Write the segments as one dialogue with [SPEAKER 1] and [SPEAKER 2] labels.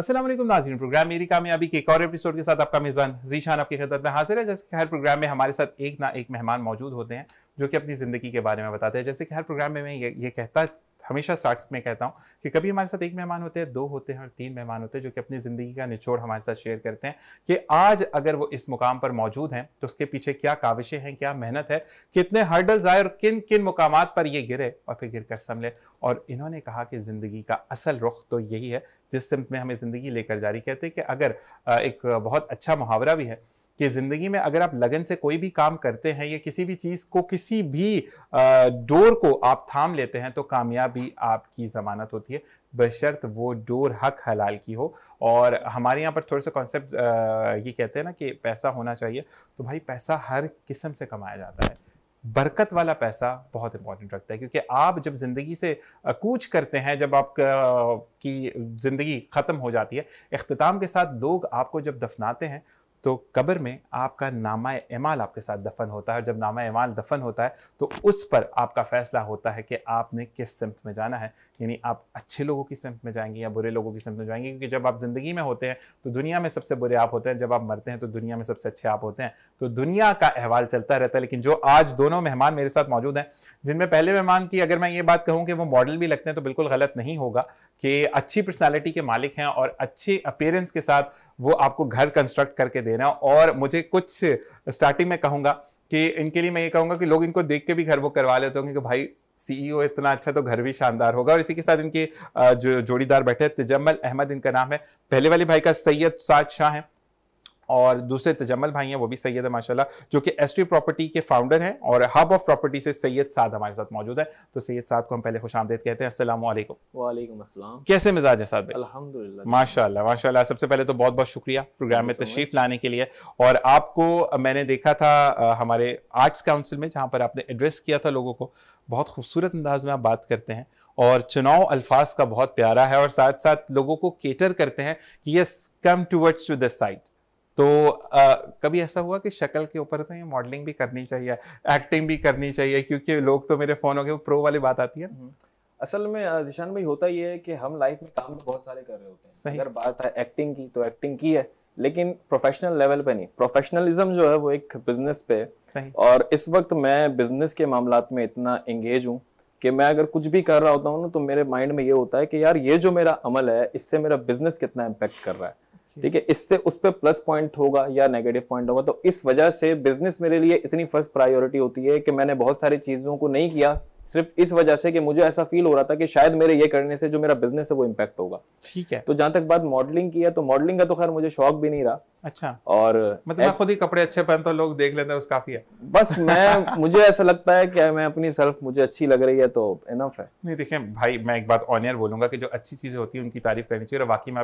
[SPEAKER 1] असलम नाजीन प्रोग्राम मेरी कामयाबी के एक और एपिसोड के साथ आपका मेज़बान जीशान आपकी खदत में हाजिर है जैसे कि हर प्रोग्राम में हमारे साथ एक ना एक मेहमान मौजूद होते हैं जो कि अपनी ज़िंदगी के बारे में बताते हैं जैसे कि हर प्रोग्राम में मैं ये ये कहता हमेशा स्टार्ट में कहता हूँ कि कभी हमारे साथ एक मेहमान होते हैं दो होते हैं और तीन मेहमान होते हैं जो कि अपनी ज़िंदगी का निचोड़ हमारे साथ शेयर करते हैं कि आज अगर वो इस मुकाम पर मौजूद हैं तो उसके पीछे क्या काविशें हैं क्या मेहनत है कितने हर्डल्स आए और किन किन मुकाम पर ये गिरे और फिर गिर कर संभले और इन्होंने कहा कि ज़िंदगी का असल रुख तो यही है जिस सिम्त में हमें ज़िंदगी लेकर जारी कहते हैं कि अगर एक बहुत अच्छा मुहावरा भी है कि ज़िंदगी में अगर आप लगन से कोई भी काम करते हैं या किसी भी चीज़ को किसी भी डोर को आप थाम लेते हैं तो कामयाबी आपकी ज़मानत होती है बशर्त वो डोर हक हलाल की हो और हमारे यहाँ पर थोड़े से कॉन्सेप्ट ये कहते हैं ना कि पैसा होना चाहिए तो भाई पैसा हर किस्म से कमाया जाता है बरकत वाला पैसा बहुत इंपॉर्टेंट रखता है क्योंकि आप जब ज़िंदगी से कूच करते हैं जब आप की ज़िंदगी ख़त्म हो जाती है अख्ताम के साथ लोग आपको जब दफनाते हैं तो कब्र में आपका नामा एमाल आपके साथ दफन होता है और जब नामा एमाल दफन होता है तो उस पर आपका फैसला होता है कि आपने किस सिमत में जाना है यानी आप अच्छे लोगों की सिमत में जाएंगे या बुरे लोगों की सिमत में जाएंगे क्योंकि जब आप ज़िंदगी में होते हैं तो दुनिया में सबसे बुरे आप होते हैं जब आप मरते हैं तो दुनिया में सबसे अच्छे आप होते हैं तो दुनिया का अहवाल चलता रहता है लेकिन जो आज दोनों मेहमान मेरे साथ मौजूद हैं जिनमें पहले मेहमान की अगर मैं ये बात कहूँ कि वो मॉडल भी लगते हैं तो बिल्कुल गलत नहीं होगा कि अच्छी पर्सनालिटी के मालिक हैं और अच्छे अपेयरेंस के साथ वो आपको घर कंस्ट्रक्ट करके दे रहे हैं और मुझे कुछ स्टार्टिंग में कहूँगा कि इनके लिए मैं ये कहूँगा कि लोग इनको देख के भी घर बुक करवा लेते होंगे कि भाई सीईओ e इतना अच्छा तो घर भी शानदार होगा और इसी के साथ इनके जो जोड़ीदार बैठे तिजम्मल अहमद इनका नाम है पहले वाले भाई का सैयद साद शाह है और दूसरे तजमल भाई हैं वो भी सैयद है माशाल्लाह जो कि एस प्रॉपर्टी के फाउंडर हैं और हब ऑफ प्रॉपर्टी से सैयद साद हमारे साथ मौजूद है तो सैयद साद को हम पहले खुश आमदेद कहते हैं असलम
[SPEAKER 2] वालेकुम कैसे मिजाज है साहब
[SPEAKER 1] माशाल्लाह माशाल्लाह सबसे पहले तो बहुत बहुत शुक्रिया प्रोग्राम में तशरीफ लाने के लिए और आपको मैंने देखा था हमारे आर्ट्स काउंसिल में जहाँ पर आपने एड्रेस किया था लोगों को बहुत खूबसूरत अंदाज में आप बात करते हैं और चुनाव अल्फाज का बहुत प्यारा है और साथ साथ लोगों को केटर करते हैं कि yes come towards to this side तो आ, कभी ऐसा हुआ कि शक्ल के ऊपर तो ये मॉडलिंग भी करनी चाहिए एक्टिंग भी करनी चाहिए क्योंकि लोग तो मेरे फोन हो गए
[SPEAKER 2] प्रो वाली बात आती है हम्म। असल में जिशान भाई होता ये है कि हम लाइफ में काम तो बहुत सारे कर रहे होते हैं अगर बात है एक्टिंग की तो एक्टिंग की है लेकिन प्रोफेशनल लेवल पे नहीं प्रोफेशनलिज्म जो है वो एक बिजनेस पे सही और इस वक्त मैं बिजनेस के मामला में इतना एंगेज हूँ कि मैं अगर कुछ भी कर रहा होता हूँ ना तो मेरे माइंड में ये होता है कि यार ये जो मेरा अमल है इससे मेरा बिजनेस कितना इम्पेक्ट कर रहा है ठीक है इससे उस पर प्लस पॉइंट होगा या नेगेटिव पॉइंट होगा तो इस वजह से बिजनेस मेरे लिए इतनी फर्स्ट प्रायोरिटी होती है कि मैंने बहुत सारी चीज़ों को नहीं किया सिर्फ इस वजह से कि मुझे ऐसा फील हो रहा था कि शायद मेरे ये करने से जो मेरा बिजनेस है वो इम्पैक्ट होगा ठीक है तो जहां तक बात मॉडलिंग की है तो मॉडलिंग का तो खैर मुझे शौक भी नहीं रहा अच्छा और मतलब मैं खुद ही कपड़े अच्छे पहनता तो लोग देख लेते हैं उस काफी है बस मैं मुझे ऐसा लगता है कि मैं अपनी सेल्फ मुझे अच्छी लग रही है तो इनफ है
[SPEAKER 1] नहीं देखें भाई मैं एक बात ऑनियर बोलूंगा कि जो अच्छी चीजें होती है उनकी तारीफ करनी चाहिए और वाकई में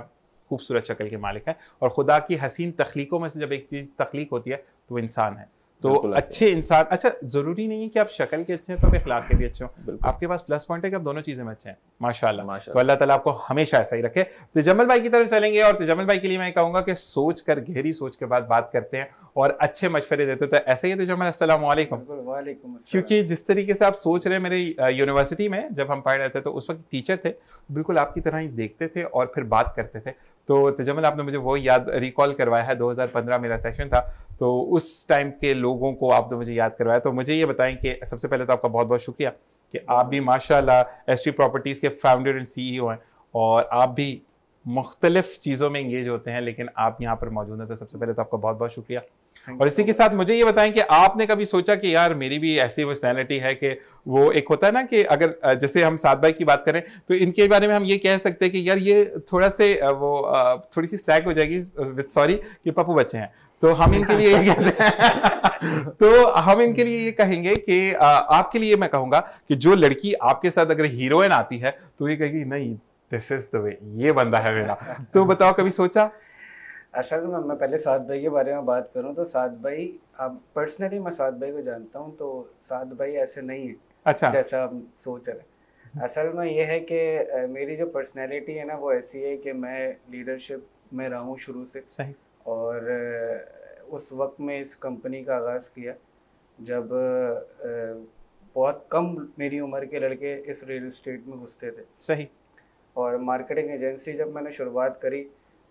[SPEAKER 1] खूबसूरत शक्ल के मालिक है और खुदा की हसीन तख्लीकों में से जब एक चीज़ तख्लीक होती है तो इंसान है तो अच्छे इंसान अच्छा ज़रूरी नहीं है कि आप शक्ल के अच्छे हैं तो आप इखलाक के भी अच्छे हों आपके पास प्लस पॉइंट है कि आप दोनों चीज़ें में अच्छे हैं माशाल्लाह माशा तो अल्लाह ताला आपको हमेशा ऐसा ही रखे तजमल भाई की तरफ चलेंगे और तजमल भाई के लिए मैं कहूँगा कि सोच कर गहरी सोच के बाद बात करते हैं और अच्छे मशवरे देते तो ऐसे ही तजमल
[SPEAKER 3] वालेकुम
[SPEAKER 1] क्योंकि जिस तरीके से आप सोच रहे हैं मेरे यूनिवर्सिटी में जब हम पढ़ रहे थे तो उस वक्त टीचर थे बिल्कुल आपकी तरह ही देखते थे और फिर बात करते थे तो तजमल आपने मुझे वो याद रिकॉल करवाया है 2015 मेरा सेशन था तो उस टाइम के लोगों को आपने मुझे याद करवाया तो मुझे ये बताएं कि सबसे पहले तो आपका बहुत बहुत शुक्रिया कि आप भी माशाल्लाह एस प्रॉपर्टीज़ के फाउंडर एंड सी हैं और आप भी मुख्तलिफ चीज़ों में इंगेज होते हैं लेकिन आप यहाँ पर मौजूद हैं तो सबसे पहले तो आपका बहुत बहुत शुक्रिया और इसी के साथ मुझे ये बताएं कि आपने कभी सोचा कि यार मेरी भी ऐसी पर्सनैलिटी है कि वो एक होता है ना कि अगर जैसे हम सात भाई की बात करें तो इनके बारे में हम ये कह सकते हैं कि यार ये थोड़ा से वो थोड़ी सी स्लैक हो जाएगी विद सॉरी कि पप्पू बच्चे हैं तो हम इनके लिए ये कहते हैं तो हम इनके लिए ये कहेंगे कि आपके लिए मैं कहूँगा कि जो लड़की आपके साथ अगर हीरोइन आती है तो ये कहेगी नहीं दिस इज द वे ये बंदा है मेरा तो बताओ कभी सोचा
[SPEAKER 3] असल में मैं पहले साद भाई के बारे में बात करूं तो साद भाई आप पर्सनली मैं साद भाई को जानता हूं तो साद भाई ऐसे नहीं है अच्छा जैसा हम सोच रहे असल में ये है कि मेरी जो पर्सनैलिटी है ना वो ऐसी है कि मैं लीडरशिप में रहा हूँ शुरू से सही और उस वक्त में इस कंपनी का आगाज़ किया जब बहुत कम मेरी उम्र के लड़के इस रियल इस्टेट में घुसते थे सही और मार्केटिंग एजेंसी जब मैंने शुरुआत करी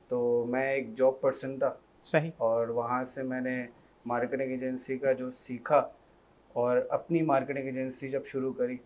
[SPEAKER 3] तो मैं एक जॉब पर्सन था सही और वहाँ से मैंने मार्केटिंग एजेंसी का जो सीखा और अपनी मार्केटिंग एजेंसी जब शुरू करी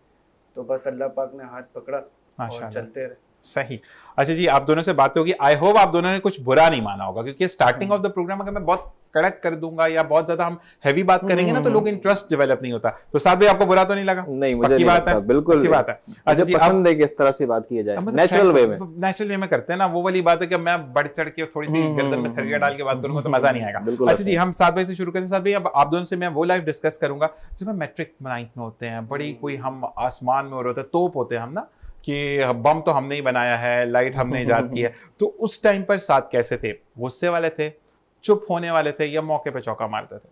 [SPEAKER 3] तो बस अल्लाह पाक ने हाथ पकड़ा और चलते रहे
[SPEAKER 1] सही अच्छा जी आप दोनों से बात होगी आई होप आप दोनों ने कुछ बुरा नहीं माना होगा क्योंकि स्टार्टिंग ऑफ द प्रोग्राम अगर मैं बहुत कड़क कर दूंगा या बहुत ज्यादा हम हैवी बात करेंगे ना तो हम्म, लोग इंटरेस्ट हम्म, डेवलप हम्म। नहीं होता तो साथ भी आपको बुरा तो नहीं लगा नहीं मुझे नहीं बात है बिल्कुल अच्छी बात है अच्छा जी पसंद
[SPEAKER 2] है कि इस तरह से बात की जाए नेचुरल मतलब वे में
[SPEAKER 1] नेचुरल वे में करते हैं ना वो वाली बात है कि मैं बढ़ चढ़ के थोड़ी सी गर्दन में सरिया डाल के बात करूंगा तो मजा नहीं आएगा अच्छा जी हम सात बजे से शुरू करते हैं साथ भाई अब आप दोनों से मैं वो लाइफ डिस्कस करूंगा जब हम मैट्रिक नाइन्थ में होते हैं बड़ी कोई हम आसमान में और होते हैं तोप होते हैं हम ना कि बम तो हमने ही बनाया है लाइट हमने ईजाद की है तो उस टाइम पर साथ कैसे थे गुस्से वाले थे चुप होने वाले थे या मौके पे चौका मारते
[SPEAKER 2] थे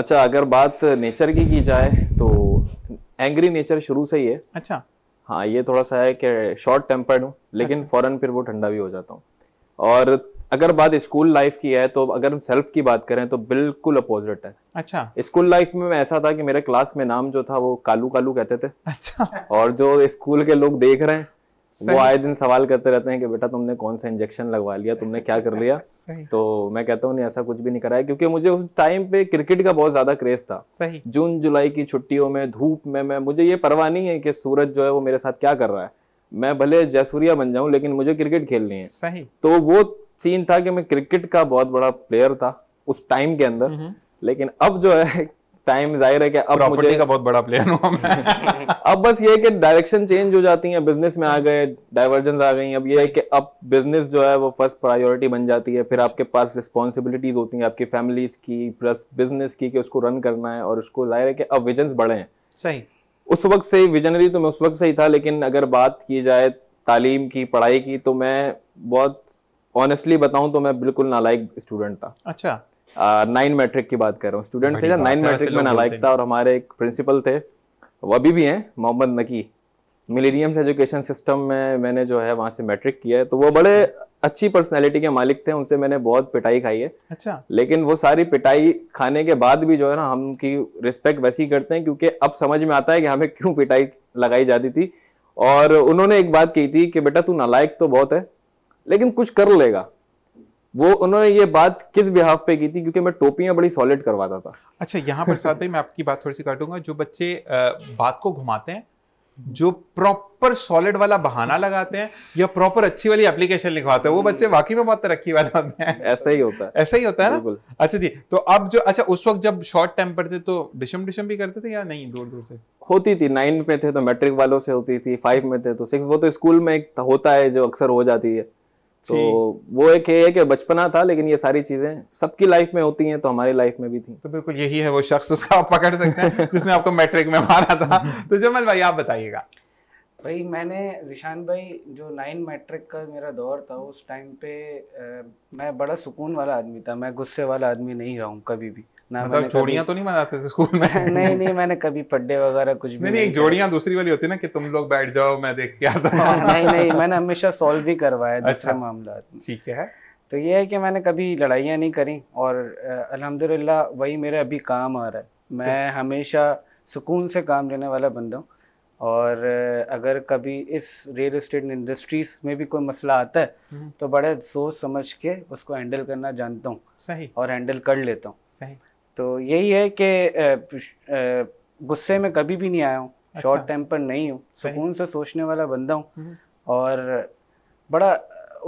[SPEAKER 2] अच्छा अगर बात नेचर की की जाए तो एंग्री नेचर शुरू से ही है अच्छा हाँ ये थोड़ा सा है कि शॉर्ट टेम्पर्ड हूँ लेकिन अच्छा। फौरन फिर वो ठंडा भी हो जाता हूँ और अगर बात स्कूल लाइफ की है तो अगर हम सेल्फ की बात करें तो बिल्कुल अपोजिट है अच्छा स्कूल लाइफ में ऐसा था कि मेरे क्लास में नाम जो था वो कालू कालू कहते थे अच्छा और जो स्कूल के लोग देख रहे हैं वो आए दिन सवाल करते रहते हैं कि बेटा तुमने कौन सा इंजेक्शन लगवा लिया तुमने क्या कर लिया तो मैं कहता हूँ ऐसा कुछ भी नहीं कराया क्योंकि मुझे उस टाइम पे क्रिकेट का बहुत ज्यादा क्रेज था सही जून जुलाई की छुट्टियों में धूप में मैं मुझे ये परवाह नहीं है कि सूरज जो है वो मेरे साथ क्या कर रहा है मैं भले जयसूरिया बन जाऊं लेकिन मुझे क्रिकेट खेलनी है सही तो वो सीन था कि मैं क्रिकेट का बहुत बड़ा प्लेयर था उस टाइम के अंदर हम्म। लेकिन अब जो है टाइम जाहिर है कि अब मुझे का बहुत बड़ा प्लेयर हूँ अब बस ये कि डायरेक्शन चेंज हो जाती है बिजनेस में आ गए डाइवर्जन आ गई अब ये है कि अब बिजनेस जो है वो फर्स्ट प्रायोरिटी बन जाती है फिर आपके पास रिस्पॉन्सिबिलिटीज होती है आपकी फैमिलीज की प्लस बिजनेस की कि उसको रन करना है और उसको जाहिर है कि अब विजन बढ़े हैं सही उस वक्त से विजनरी तो मैं उस वक्त से ही था लेकिन अगर बात की जाए तालीम की पढ़ाई की तो मैं बहुत ऑनेस्टली बताऊं तो मैं बिल्कुल नालायक स्टूडेंट था अच्छा नाइन मैट्रिक की बात कर रहा हूँ स्टूडेंट थे ना नाइन मैट्रिक में नालायक था और हमारे एक प्रिंसिपल थे वो अभी भी हैं मोहम्मद नकी मिलेनियम्स एजुकेशन सिस्टम में मैंने जो है वहाँ से मैट्रिक किया है तो वो बड़े अच्छी पर्सनैलिटी के मालिक थे उनसे मैंने बहुत पिटाई खाई है अच्छा लेकिन वो सारी पिटाई खाने के बाद भी जो है ना हम की रिस्पेक्ट वैसी करते हैं क्योंकि अब समझ में आता है कि हमें क्यों पिटाई लगाई जाती थी और उन्होंने एक बात की थी कि बेटा तू नालायक तो बहुत है लेकिन कुछ कर लेगा वो उन्होंने ये बात किस बिहाफ पे की थी क्योंकि मैं टोपियां बड़ी सॉलिड करवाता था
[SPEAKER 1] अच्छा यहाँ पर साथ ही मैं आपकी बात थोड़ी सी काटूंगा जो बच्चे बात को घुमाते हैं जो प्रॉपर सॉलिड वाला बहाना लगाते हैं या प्रॉपर अच्छी वाली एप्लीकेशन लिखवाते हैं वो बच्चे वाकई में बहुत तरक्की वाले होते हैं ऐसा ही होता है ऐसा ही होता है ना अच्छा जी तो अब जो अच्छा उस वक्त जब शॉर्ट टेम्पर थे तो डिशम डिशम भी करते थे या नहीं दूर दूर से
[SPEAKER 2] होती थी नाइन में थे तो मैट्रिक वालों से होती थी फाइव में थे तो सिक्स वो तो स्कूल में एक होता है जो अक्सर हो जाती है तो वो एक है कि बचपना था लेकिन ये सारी चीजें सबकी लाइफ में होती हैं तो हमारी लाइफ में भी थी तो
[SPEAKER 1] बिल्कुल यही है वो शख्स उसका आप पकड़ सकते हैं जिसने आपको मैट्रिक में मारा
[SPEAKER 2] था तो जमल भाई आप
[SPEAKER 3] बताइएगा भाई मैंने जिशान भाई जो नाइन मैट्रिक का मेरा दौर था उस टाइम पे आ, मैं बड़ा सुकून वाला आदमी था मैं गुस्से वाला आदमी नहीं रहा हूँ कभी भी ना मतलब जोड़ियां तो नहीं मनाते थे स्कूल में नहीं नहीं मैंने कभी पड्डे वगैरह कुछ भी नहीं, नहीं जोड़ियां दूसरी
[SPEAKER 1] वाली होती ना कि तुम लोग बैठ जाओ मैं देख के आता हूँ नहीं नहीं
[SPEAKER 3] मैंने हमेशा सॉल्व भी करवाया दूसरा अच्छा, मामला ठीक है तो ये है कि मैंने कभी लड़ाइयाँ नहीं करी और अलहमदिल्ला वही मेरा अभी काम आ रहा है मैं हमेशा सुकून से काम लेने वाला बंदा हूँ और अगर कभी इस रियल इस्टेट इंडस्ट्रीज में भी कोई मसला आता है हम्म। तो बड़े सोच समझ के उसको हैंडल करना जानता हूँ और हैंडल कर लेता हूँ तो यही है कि गुस्से में कभी भी नहीं आया हूँ अच्छा। शॉर्ट टाइम पर नहीं हूँ सुकून से सोचने वाला बंदा हूँ हम्म। और बड़ा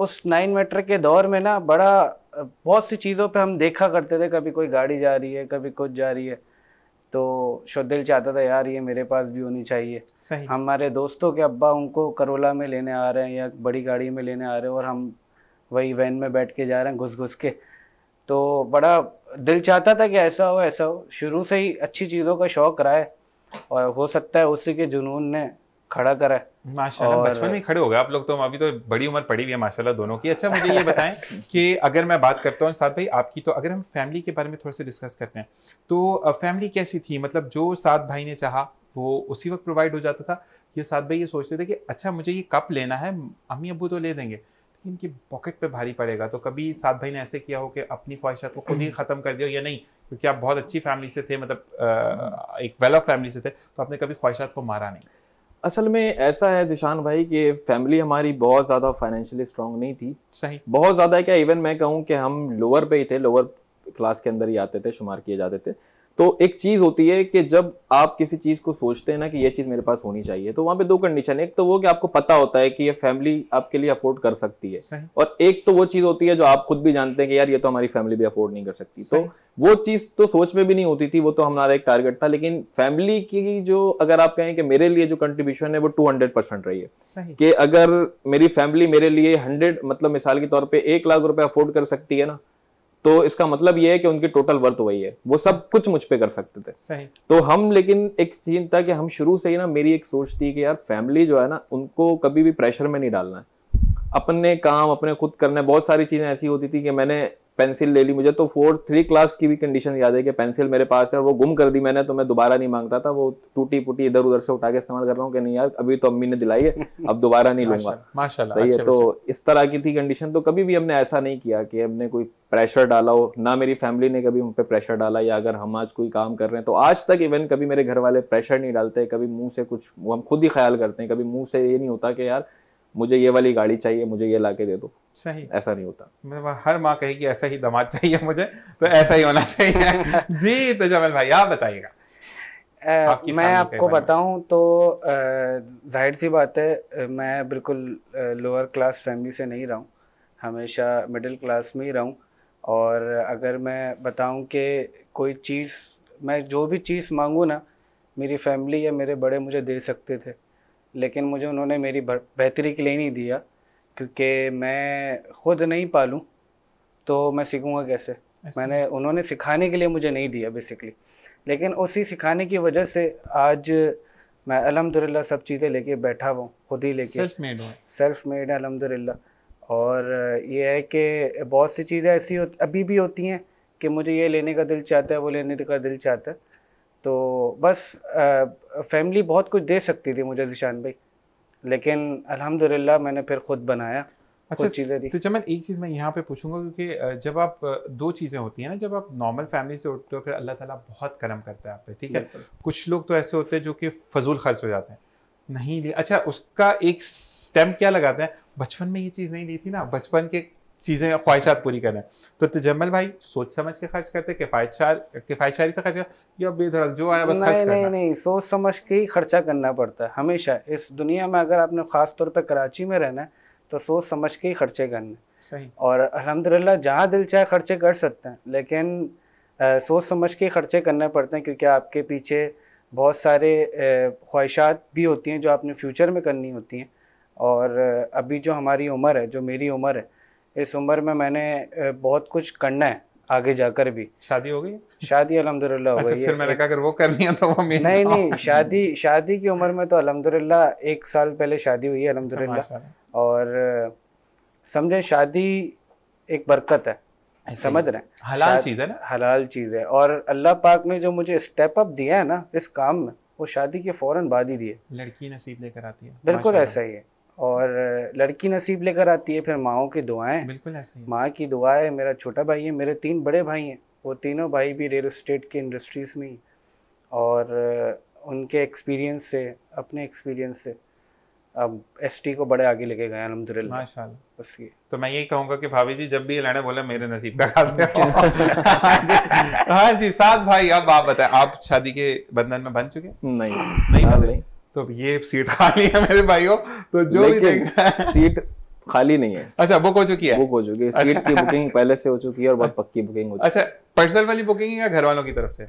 [SPEAKER 3] उस नाइन मीटर के दौर में ना बड़ा बहुत सी चीज़ों पे हम देखा करते थे कभी कोई गाड़ी जा रही है कभी कुछ जा रही है तो शुद्धिल चाहता था यार ये मेरे पास भी होनी चाहिए सही हमारे दोस्तों के अब्बा उनको करोला में लेने आ रहे हैं या बड़ी गाड़ी में लेने आ रहे हैं और हम वही वैन में बैठ के जा रहे हैं घुस घुस के तो बड़ा दिल चाहता था कि ऐसा हो ऐसा हो शुरू से ही अच्छी चीज़ों का शौक रहा है और हो सकता है उसी के जुनून ने खड़ा करा है माशाल्लाह बचपन में
[SPEAKER 1] खड़े हो गए आप लोग तो अभी तो बड़ी उम्र पड़ी हुई है माशाल्लाह दोनों की अच्छा मुझे ये बताएं कि अगर मैं बात करता हूँ साथ भाई आपकी तो अगर हम फैमिली के बारे में थोड़ा सा डिस्कस करते हैं तो फैमिली कैसी थी मतलब जो सात भाई ने चाहा वो उसी वक्त प्रोवाइड हो जाता था ये साथ भाई ये सोचते थे कि अच्छा मुझे ये कप लेना है अम्मी अबू तो ले देंगे लेकिन इनकी पॉकेट पे भारी पड़ेगा तो कभी साथ भाई ने ऐसे किया हो कि अपनी ख्वाहिशात को खुद ही हम्म। ख़त्म कर दिया या नहीं क्योंकि आप बहुत अच्छी फैमिली से थे मतलब एक वेल ऑफ फैमिली से थे तो आपने कभी ख्वाहिशात को मारा नहीं
[SPEAKER 2] असल में ऐसा है जिशान भाई कि फैमिली हमारी बहुत ज़्यादा फाइनेंशियली स्ट्रांग नहीं थी सही बहुत ज़्यादा क्या इवन मैं कहूँ कि हम लोअर पे ही थे लोअर क्लास के अंदर ही आते थे शुमार किए जाते थे तो एक चीज होती है कि जब आप किसी चीज को सोचते हैं ना कि ये चीज मेरे पास होनी चाहिए तो वहां पे दो कंडीशन एक तो वो कि आपको पता होता है कि ये फैमिली आपके लिए अफोर्ड कर सकती है और एक तो वो चीज होती है जो आप खुद भी जानते हैं कि यार ये तो हमारी फैमिली भी अफोर्ड नहीं कर सकती तो वो चीज तो सोच में भी नहीं होती थी वो तो हमारा एक टारगेट था लेकिन फैमिली की जो अगर आप कहें कि मेरे लिए जो कंट्रीब्यूशन है वो टू हंड्रेड परसेंट रही है कि अगर मेरी फैमिली मेरे लिए हंड्रेड मतलब मिसाल के तौर पर एक लाख रुपए अफोर्ड कर सकती है ना तो इसका मतलब ये है कि उनकी टोटल वर्थ वही है वो सब कुछ मुझ पर कर सकते थे सही तो हम लेकिन एक चीज था कि हम शुरू से ही ना मेरी एक सोच थी कि यार फैमिली जो है ना उनको कभी भी प्रेशर में नहीं डालना है अपने काम अपने खुद करने बहुत सारी चीज़ें ऐसी होती थी कि मैंने पेंसिल ले ली मुझे तो फोर्थ थ्री क्लास की भी कंडीशन याद है कि पेंसिल मेरे पास है वो गुम कर दी मैंने तो मैं दोबारा नहीं मांगता था वो टूटी फूटी इधर उधर से उठा के इस्तेमाल कर रहा हूँ कि नहीं यार अभी तो अम्मी ने दिलाई है अब दोबारा नहीं लूंगा
[SPEAKER 1] माशाल्लाह सही है तो
[SPEAKER 2] इस तरह की थी कंडीशन तो कभी भी हमने ऐसा नहीं किया कि हमने कोई प्रेशर डाला हो ना मेरी फैमिली ने कभी उन पर प्रेशर डाला या अगर हम आज कोई काम कर रहे हैं तो आज तक इवन कभी मेरे घर वाले प्रेशर नहीं डालते कभी मुंह से कुछ हम खुद ही ख्याल करते हैं कभी मुंह से ये नहीं होता कि यार मुझे ये वाली गाड़ी चाहिए मुझे ये ला के दे दो सही ऐसा नहीं
[SPEAKER 1] होता हर माँ कहेगी ऐसा ही दमाद चाहिए मुझे तो ऐसा ही होना चाहिए जी तो जमल भाई आप बताइएगा
[SPEAKER 3] मैं आपको बताऊं तो जाहिर सी बात है मैं बिल्कुल लोअर क्लास फैमिली से नहीं रहा हूं हमेशा मिडिल क्लास में ही रहा और अगर मैं बताऊं कि कोई चीज़ मैं जो भी चीज़ मांगू ना मेरी फैमिली या मेरे बड़े मुझे दे सकते थे लेकिन मुझे उन्होंने मेरी बेहतरी के लिए नहीं दिया क्योंकि मैं खुद नहीं पालूँ तो मैं सीखूँगा कैसे मैंने उन्होंने सिखाने के लिए मुझे नहीं दिया बेसिकली लेकिन उसी सिखाने की वजह से आज मैं अलहमदिल्ला सब चीज़ें लेके बैठा हुआ खुद ही लेके सेल्फ मेड सेल्फ मेड है अलहमदिल्ला और ये है कि बहुत सी चीज़ें ऐसी अभी भी होती हैं कि मुझे ये लेने का दिल चाहता है वो लेने का दिल चाहता है तो बस फैमिली बहुत कुछ दे सकती थी मुझे जिशान भाई लेकिन अल्हम्दुलिल्लाह मैंने फिर खुद बनाया अच्छा चीज़ें दी तो
[SPEAKER 1] चमन एक चीज़ मैं यहाँ पे पूछूंगा क्योंकि जब आप दो चीज़ें होती हैं ना जब आप नॉर्मल फैमिली से उठते हो फिर अल्लाह ताला बहुत करम करता है आप पे ठीक है कुछ लोग तो ऐसे होते हैं जो कि फजूल खर्च हो जाते हैं नहीं अच्छा उसका एक स्टेम क्या लगाते हैं बचपन में ये चीज़ नहीं ली थी ना बचपन के चीज़ें ख्वाहिशात पूरी करना है तो तजम्मल भाई सोच समझ के खर्च करते किफायतशार किफायतशारी से खर्च या बेधड़क जो आया बस खर्च करना नहीं
[SPEAKER 3] नहीं सोच समझ के ही खर्चा करना पड़ता है हमेशा इस दुनिया में अगर आपने ख़ास तौर पर कराची में रहना है तो सोच समझ के ही खर्चे करने सही और अलहमदिल्ला जहाँ दिल चाहे खर्चे कर सकते हैं लेकिन आ, सोच समझ के खर्चे करने पड़ते हैं क्योंकि आपके पीछे बहुत सारे ख्वाहिशात भी होती हैं जो आपने फ्यूचर में करनी होती हैं और अभी जो हमारी उम्र है जो मेरी उम्र है इस उम्र में मैंने बहुत कुछ करना है आगे जाकर भी शादी हो गई शादी अलहमदुल्ला हो अच्छा, गई मैंने कहा
[SPEAKER 1] अगर वो करनी है तो वो नहीं तो नहीं
[SPEAKER 3] शादी शादी की उम्र में तो अलहमदुल्ला एक साल पहले शादी हुई है अलहमदुल्ला अच्छा, और समझे शादी एक बरकत है समझ रहे हैं हलाल चीज़ है ना हलाल चीज़ है और अल्लाह पाक ने जो मुझे स्टेप अप दिया है ना इस काम में वो शादी के फौरन बाद ही दिए लड़की नसीब
[SPEAKER 1] लेकर आती है बिल्कुल ऐसा
[SPEAKER 3] ही है और लड़की नसीब लेकर आती है फिर माओ की दुआएं बिल्कुल ऐसे माँ की दुआ है मेरा छोटा भाई है मेरे तीन बड़े भाई हैं वो तीनों भाई भी रियल इस्टेट के इंडस्ट्रीज़ में ही और उनके एक्सपीरियंस से अपने एक्सपीरियंस से अब एस को बड़े आगे लेके गए अलहमदिल्ला बस ये
[SPEAKER 1] तो मैं यही कहूंगा कि भाभी जी जब भी लड़ा बोला मेरे नसीब का खास हाँ जी
[SPEAKER 3] हाँ हाँ सात
[SPEAKER 1] भाई अब आप बताएं आप शादी के बंधन में बन चुके नहीं नहीं, नहीं, नहीं। तो ये
[SPEAKER 2] सीट खाली है मेरे भाइयों तो जो भी देख रहा है सीट खाली नहीं है अच्छा बुक हो चुकी है बुक हो चुकी है अच्छा। सीट की बुकिंग पहले से हो चुकी है और बहुत पक्की बुकिंग हो चुकी है अच्छा
[SPEAKER 1] पर्सनल वाली बुकिंग या घर वालों की तरफ से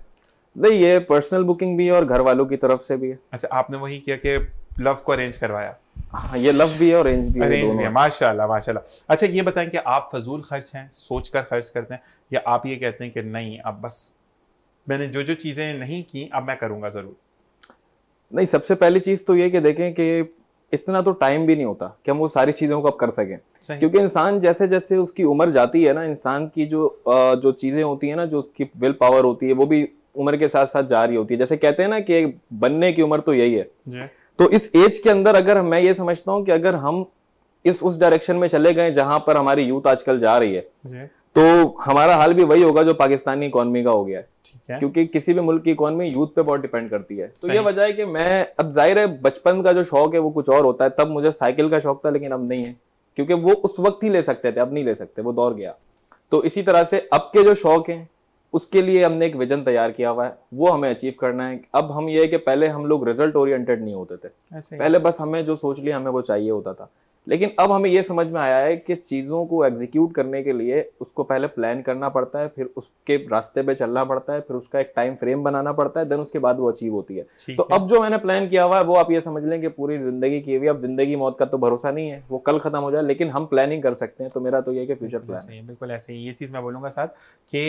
[SPEAKER 2] नहीं ये पर्सनल बुकिंग भी है और घर वालों की तरफ से भी है
[SPEAKER 1] अच्छा आपने वही किया कि लव को अरेंज करवाया हाँ, ये लव भी है और रेंज भी अरेंज भी है माशाल्लाह माशाल्लाह अच्छा ये बताएं कि आप फजूल खर्च हैं सोच कर खर्च करते हैं या आप ये कहते हैं कि नहीं अब बस मैंने जो जो चीज़ें नहीं की अब मैं करूँगा ज़रूर
[SPEAKER 2] नहीं सबसे पहली चीज तो ये कि देखें कि इतना तो टाइम भी नहीं होता कि हम वो सारी चीज़ों को अब कर सकें क्योंकि इंसान जैसे जैसे उसकी उम्र जाती है ना इंसान की जो जो चीज़ें होती है ना जो उसकी विल पावर होती है वो भी उम्र के साथ साथ जा रही होती है जैसे कहते हैं ना कि बनने की उम्र तो यही है तो इस एज के अंदर अगर मैं ये समझता हूँ कि अगर हम इस उस डायरेक्शन में चले गए जहां पर हमारी यूथ आजकल जा रही है तो हमारा हाल भी वही होगा जो पाकिस्तानी इकोनॉमी का हो गया है क्योंकि किसी भी मुल्क की इकोनॉमी यूथ पे बहुत डिपेंड करती है तो ये वजह है कि मैं अब जाहिर है बचपन का जो शौक है वो कुछ और होता है तब मुझे साइकिल का शौक था लेकिन अब नहीं है क्योंकि वो उस वक्त ही ले सकते थे अब नहीं ले सकते वो दौर गया तो इसी तरह से अब के जो शौक है उसके लिए हमने एक विजन तैयार किया हुआ है वो हमें अचीव करना है अब हम ये है कि पहले हम लोग रिजल्ट ओरिएंटेड नहीं होते थे पहले बस हमें जो सोच लिया हमें वो चाहिए होता था लेकिन अब हमें यह समझ में आया है कि चीज़ों को एग्जीक्यूट करने के लिए उसको पहले प्लान करना पड़ता है फिर उसके रास्ते पे चलना पड़ता है फिर उसका एक टाइम फ्रेम बनाना पड़ता है देन उसके बाद वो अचीव होती है तो है। अब जो मैंने प्लान किया हुआ है वो आप ये समझ लें कि पूरी जिंदगी की हुई अब जिंदगी मौत का तो भरोसा नहीं है वो कल खत्म हो जाए लेकिन हम प्लानिंग कर सकते हैं तो मेरा तो ये कि फ्यूचर प्लान
[SPEAKER 1] है बिल्कुल ऐसे ही ये चीज़ मैं बोलूंगा साथ कि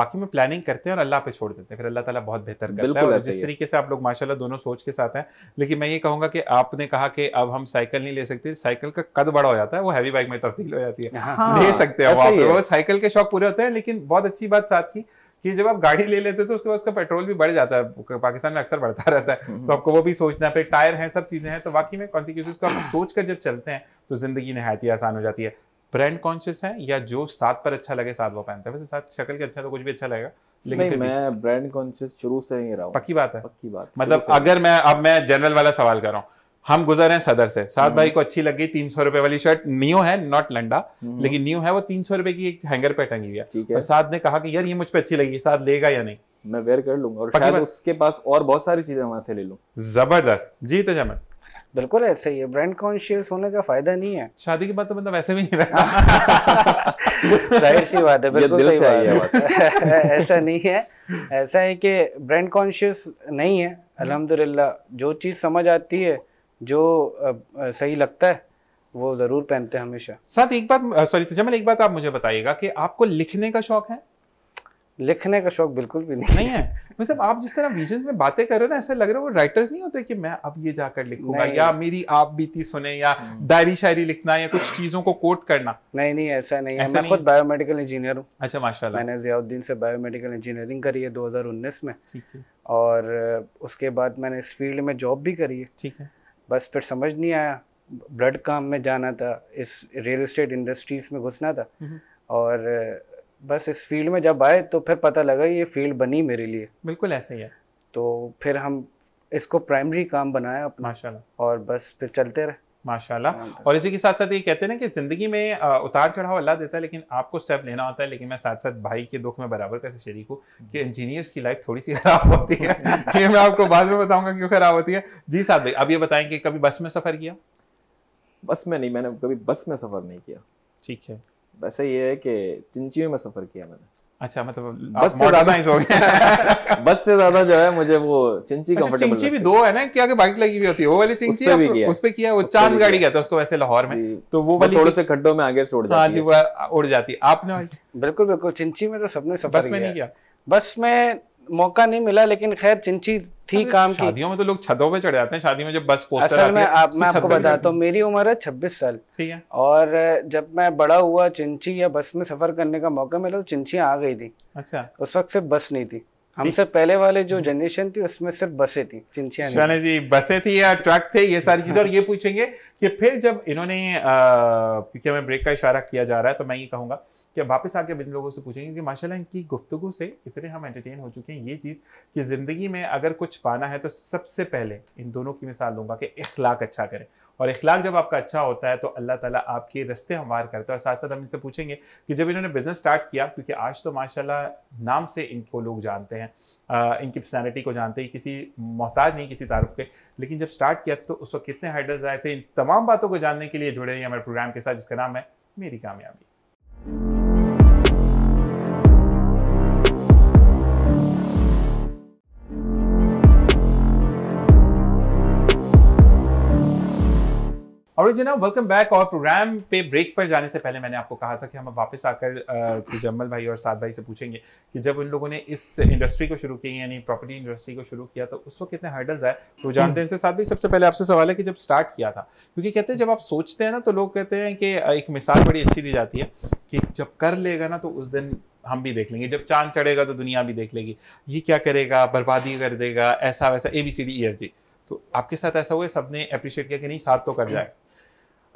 [SPEAKER 1] बाकी में प्लानिंग करते हैं और अल्लाह पे छोड़ देते हैं फिर अल्लाह ताला बहुत बेहतर करता है जिस तरीके से आप लोग माशाल्लाह दोनों सोच के साथ हैं लेकिन मैं ये कहूँगा कि आपने कहा कि अब हम साइकिल नहीं ले सकते साइकिल का कद बड़ा हो जाता है वो हैवी बाइक में तब्दील हो जाती है हाँ, ले सकते हो आप वो साइकिल के शौक पूरे होते हैं लेकिन बहुत अच्छी बात साथ की कि जब आप गाड़ी ले लेते हैं तो उसके बाद उसका पेट्रोल भी बढ़ जाता है पाकिस्तान में अक्सर बढ़ता रहता है हम्म। तो आपको वो भी सोचना है फिर टायर हैं सब चीज़ें हैं तो बाकी में कॉन्सिक्यूंसिस को आप सोच कर जब चलते हैं तो ज़िंदगी नहायत ही आसान हो जाती है ब्रांड कॉन्शियस है या जो साथ पर अच्छा लगे साथ वो पहनते हैं वैसे साथ शक्ल के अच्छा तो कुछ भी अच्छा लगेगा लेकिन मैं
[SPEAKER 2] ब्रांड कॉन्शियस शुरू से ही रहा हूँ पक्की बात है पक्की बात मतलब अगर
[SPEAKER 1] मैं अब मैं जनरल वाला सवाल कर रहा हूँ हम गुजर हैं सदर से सात हम्म। भाई को अच्छी लगी तीन सौ रुपए वाली शर्ट न्यू है नॉट लंडा हम्म। लेकिन न्यू है वो तीन सौ रुपए की एक हैंगर पे टंगी हुई है और साथ ने कहा कि यार ये मुझ पर अच्छी लगी साथ लेगा या नहीं मैं वेयर कर लूंगा और शायद उसके पास और बहुत सारी चीजें वहां से ले लू जबरदस्त जी तो जमन
[SPEAKER 3] बिल्कुल ऐसे ही है ब्रांड कॉन्शियस होने का फायदा नहीं है
[SPEAKER 1] शादी के बाद तो मतलब वैसे भी नहीं रहता जाहिर सी बात है बिल्कुल सही बात है
[SPEAKER 3] ऐसा नहीं है ऐसा है कि ब्रांड कॉन्शियस नहीं है अल्हम्दुलिल्लाह जो चीज़ समझ आती है जो सही लगता है वो ज़रूर पहनते हैं हमेशा साथ एक बात सॉरी तजमल एक बात आप मुझे बताइएगा कि आपको लिखने का शौक है लिखने का शौक बिल्कुल भी नहीं, नहीं
[SPEAKER 1] है मतलब आप जिस तरह विजन में बातें कर रहे हो ना ऐसा लग रहा है वो राइटर्स नहीं होते कि मैं अब ये जाकर लिखूंगा या मेरी आप बीती सुने या डायरी हम्म। शायरी लिखना या कुछ चीजों को कोट करना
[SPEAKER 3] नहीं नहीं ऐसा नहीं ऐसा है मैं खुद बायोमेडिकल इंजीनियर हूँ अच्छा माशाल्लाह मैंने जियाउद्दीन से बायोमेडिकल इंजीनियरिंग करी है दो में ठीक है और उसके बाद मैंने इस फील्ड में जॉब भी करी है ठीक है बस फिर समझ नहीं आया ब्लड काम में जाना था इस रियल इस्टेट इंडस्ट्रीज में घुसना था हम्म। और बस इस फील्ड में जब आए तो फिर पता लगा ये फील्ड बनी मेरे लिए बिल्कुल ऐसे ही है तो फिर हम इसको प्राइमरी काम बनाया अपना और बस फिर चलते रहे माशाल्लाह हाँ
[SPEAKER 1] और इसी के साथ साथ ये कहते हैं ना कि ज़िंदगी में उतार चढ़ाव अल्लाह देता है लेकिन आपको स्टेप लेना होता है लेकिन मैं साथ साथ भाई के दुख में बराबर कैसे शरीक हूँ कि इंजीनियर्स की लाइफ थोड़ी सी ख़राब होती है ये मैं आपको बाद में बताऊँगा क्यों ख़राब होती है जी साथ भाई अब ये बताएं कि कभी बस में सफ़र किया
[SPEAKER 2] बस में नहीं मैंने कभी बस में सफ़र नहीं किया ठीक है वैसे ये है कि चिंची में सफ़र किया मैंने
[SPEAKER 1] अच्छा मतलब बस से ज्यादा हो गया
[SPEAKER 2] बस से ज्यादा जो है मुझे वो चिंची अच्छा, कंफर्टेबल चिंची भी दो है ना क्या बाइक लगी हुई होती है वो वाली
[SPEAKER 1] चिंची उस पे, किया। उस पे किया वो चांद गाड़ी कहते हैं उसको वैसे लाहौर में तो वो वाली थोड़े से खड्डों में आगे छोड़ हाँ जाती हाँ
[SPEAKER 3] जी वो उड़ जाती है आपने बिल्कुल बिल्कुल चिंची में तो सबने सफर बस में नहीं किया बस में मौका नहीं मिला लेकिन खैर चिंची थी काम की शादियों
[SPEAKER 1] में तो लोग छतों पे चढ़ जाते हैं शादी में जब बस पोस्टर असल में आप मैं आपको बताता हूँ
[SPEAKER 3] मेरी उम्र है छब्बीस साल ठीक है और जब मैं बड़ा हुआ चिंची या बस में सफर करने का मौका मिला तो चिंची आ गई थी अच्छा उस वक्त सिर्फ बस नहीं थी हमसे पहले वाले जो जनरेशन थी उसमें सिर्फ बसें थी चिंचिया
[SPEAKER 1] जी बसें थी या ट्रक थे ये सारी चीजें और ये पूछेंगे कि फिर जब इन्होंने क्योंकि हमें ब्रेक का इशारा किया जा रहा है तो मैं ये कहूंगा कि अब वापस आके इन लोगों से पूछेंगे कि माशाल्लाह इनकी गुफ्तु से इतने हम एंटरटेन हो चुके हैं ये चीज़ कि ज़िंदगी में अगर कुछ पाना है तो सबसे पहले इन दोनों की मिसाल लूँगा कि इखलाक अच्छा करें और इखलाक जब आपका अच्छा होता है तो अल्लाह ताला आपके रस्ते हमवार करता है और साथ साथ हम इनसे पूछेंगे कि जब इन्होंने बिज़नेस स्टार्ट किया क्योंकि आज तो माशाल्लाह नाम से इनको लोग जानते हैं इनकी पर्सनैलिटी को जानते हैं किसी मोहताज नहीं किसी तारुफ के लेकिन जब स्टार्ट किया तो उस वक्त कितने हाइडर्स आए थे इन तमाम बातों को जानने के लिए जुड़े हैं हमारे प्रोग्राम के साथ जिसका नाम है मेरी कामयाबी और ना वेलकम बैक और प्रोग्राम पे ब्रेक पर जाने से पहले मैंने आपको कहा था कि हम वापस आकर तो जम्मल भाई और साद भाई से पूछेंगे कि जब उन लोगों ने इस इंडस्ट्री को शुरू किया यानी प्रॉपर्टी इंडस्ट्री को शुरू किया तो उस वक्त कितने हर्डल्स आए तो जानते हैं साथ भाई सबसे पहले आपसे सवाल है कि जब स्टार्ट किया था क्योंकि कहते हैं जब आप सोचते हैं ना तो लोग कहते हैं कि एक मिसाल बड़ी अच्छी दी जाती है कि जब कर लेगा ना तो उस दिन हम भी देख लेंगे जब चांद चढ़ेगा तो दुनिया भी देख लेगी ये क्या करेगा बर्बादी कर देगा ऐसा वैसा A B C D E F G तो आपके साथ ऐसा हुआ सबने अप्रिशिएट किया कि नहीं साथ तो कर जाए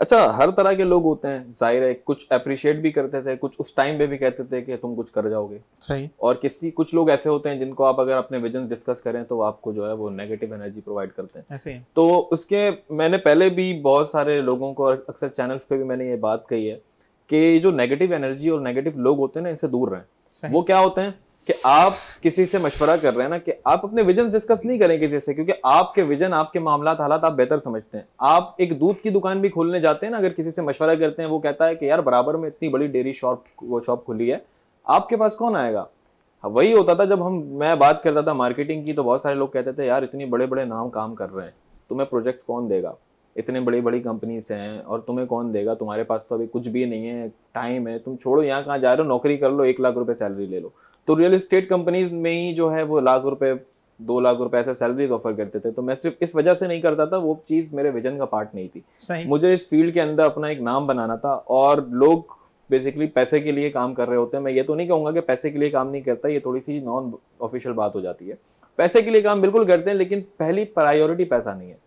[SPEAKER 2] अच्छा हर तरह के लोग होते हैं जाहिर है कुछ अप्रिशिएट भी करते थे कुछ उस टाइम पे भी कहते थे कि तुम कुछ कर जाओगे सही और किसी कुछ लोग ऐसे होते हैं जिनको आप अगर अपने विजन डिस्कस करें तो आपको जो है वो नेगेटिव एनर्जी प्रोवाइड करते हैं ऐसे है। तो उसके मैंने पहले भी बहुत सारे लोगों को अक्सर चैनल्स पे भी मैंने ये बात कही है कि जो नेगेटिव एनर्जी और नेगेटिव लोग होते हैं ना इनसे दूर रहें वो क्या होते हैं कि आप किसी से मशवरा कर रहे हैं ना कि आप अपने विजन डिस्कस नहीं करें किसी से क्योंकि आपके विजन आपके मामला हालात आप बेहतर समझते हैं आप एक दूध की दुकान भी खोलने जाते हैं ना अगर किसी से मशवरा करते हैं वो कहता है कि यार बराबर में इतनी बड़ी डेयरी शॉप वो शॉप खुली है आपके पास कौन आएगा हाँ, वही होता था जब हम मैं बात करता था मार्केटिंग की तो बहुत सारे लोग कहते थे यार इतने बड़े बड़े नाम काम कर रहे हैं तुम्हें प्रोजेक्ट्स कौन देगा इतने बड़ी बड़ी कंपनीज हैं और तुम्हें कौन देगा तुम्हारे पास तो अभी कुछ भी नहीं है टाइम है तुम छोड़ो यहाँ कहाँ जा रहे हो नौकरी कर लो एक लाख रुपए सैलरी ले लो तो रियल इस्टेट कंपनीज में ही जो है वो लाख रुपए दो लाख रुपए ऐसा सैलरी ऑफर करते थे तो मैं सिर्फ इस वजह से नहीं करता था वो चीज मेरे विजन का पार्ट नहीं थी मुझे इस फील्ड के अंदर अपना एक नाम बनाना था और लोग बेसिकली पैसे के लिए काम कर रहे होते हैं मैं ये तो नहीं कहूंगा कि पैसे के लिए काम नहीं करता ये थोड़ी सी नॉन ऑफिशियल बात हो जाती है पैसे के लिए काम बिल्कुल करते हैं लेकिन पहली प्रायोरिटी पैसा नहीं है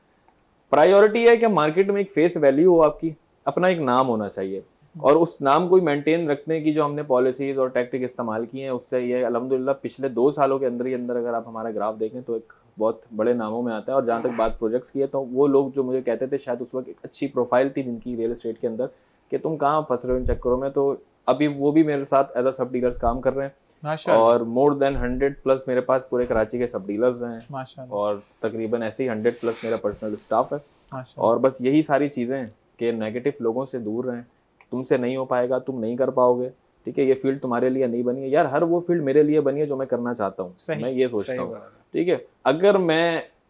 [SPEAKER 2] प्रायोरिटी है कि मार्केट में एक फेस वैल्यू हो आपकी अपना एक नाम होना चाहिए और उस नाम को मेंटेन रखने की जो हमने पॉलिसीज और टैक्टिक इस्तेमाल किए हैं उससे ये अलहमदिल्ला पिछले दो सालों के अंदर ही अंदर अगर आप हमारा ग्राफ देखें तो एक बहुत बड़े नामों में आता है और जहाँ तक बात प्रोजेक्ट्स की है तो वो लोग जो मुझे कहते थे शायद उस वक्त एक अच्छी प्रोफाइल थी जिनकी रियल इस्टेट के अंदर कि तुम कहाँ फंस रहे हो इन चक्करों में तो अभी वो भी मेरे साथ एज अ सब डीलर्स काम कर रहे हैं और मोर देन हंड्रेड प्लस मेरे पास पूरे कराची के सब डीलर्स हैं और तकरीबन ऐसे ही हंड्रेड प्लस मेरा पर्सनल स्टाफ है और बस यही सारी चीज़ें हैं कि नेगेटिव लोगों से दूर रहें तुमसे नहीं हो पाएगा तुम नहीं कर पाओगे ठीक है ये फील्ड तुम्हारे लिए नहीं बनी है यार हर वो फील्ड मेरे लिए बनी है जो मैं करना चाहता हूँ मैं ये सोचता हूँ ठीक है अगर मैं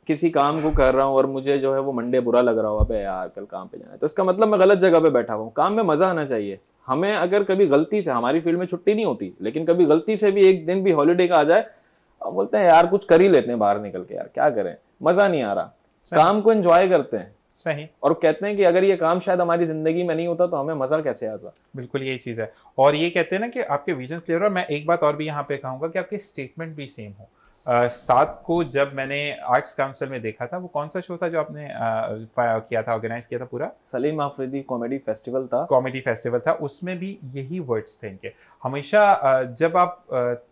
[SPEAKER 2] किसी काम को कर रहा हूँ और मुझे जो है वो मंडे बुरा लग रहा हो अबे यार कल काम पे जाना है तो इसका मतलब मैं गलत जगह पे बैठा हुआ काम में मजा आना चाहिए हमें अगर कभी गलती से हमारी फील्ड में छुट्टी नहीं होती लेकिन कभी गलती से भी एक दिन भी हॉलीडे का आ जाए बोलते हैं यार कुछ कर ही लेते हैं बाहर निकल के यार क्या करें मजा नहीं आ रहा काम को एंजॉय करते हैं सही और कहते हैं कि अगर ये काम शायद हमारी जिंदगी में नहीं होता तो हमें मजा कैसे आता
[SPEAKER 1] बिल्कुल यही चीज़ है और ये कहते हैं ना कि आपके विजन क्लियर हो मैं एक बात और भी यहाँ पे कहूंगा कि आपके स्टेटमेंट भी सेम हो सात को जब मैंने आर्ट्स काउंसिल में देखा था वो कौन सा शो था जो आपने आ, किया था ऑर्गेनाइज किया था पूरा सलीम आफरीदी कॉमेडी फेस्टिवल था कॉमेडी फेस्टिवल था उसमें भी यही वर्ड्स थे इनके हमेशा जब आप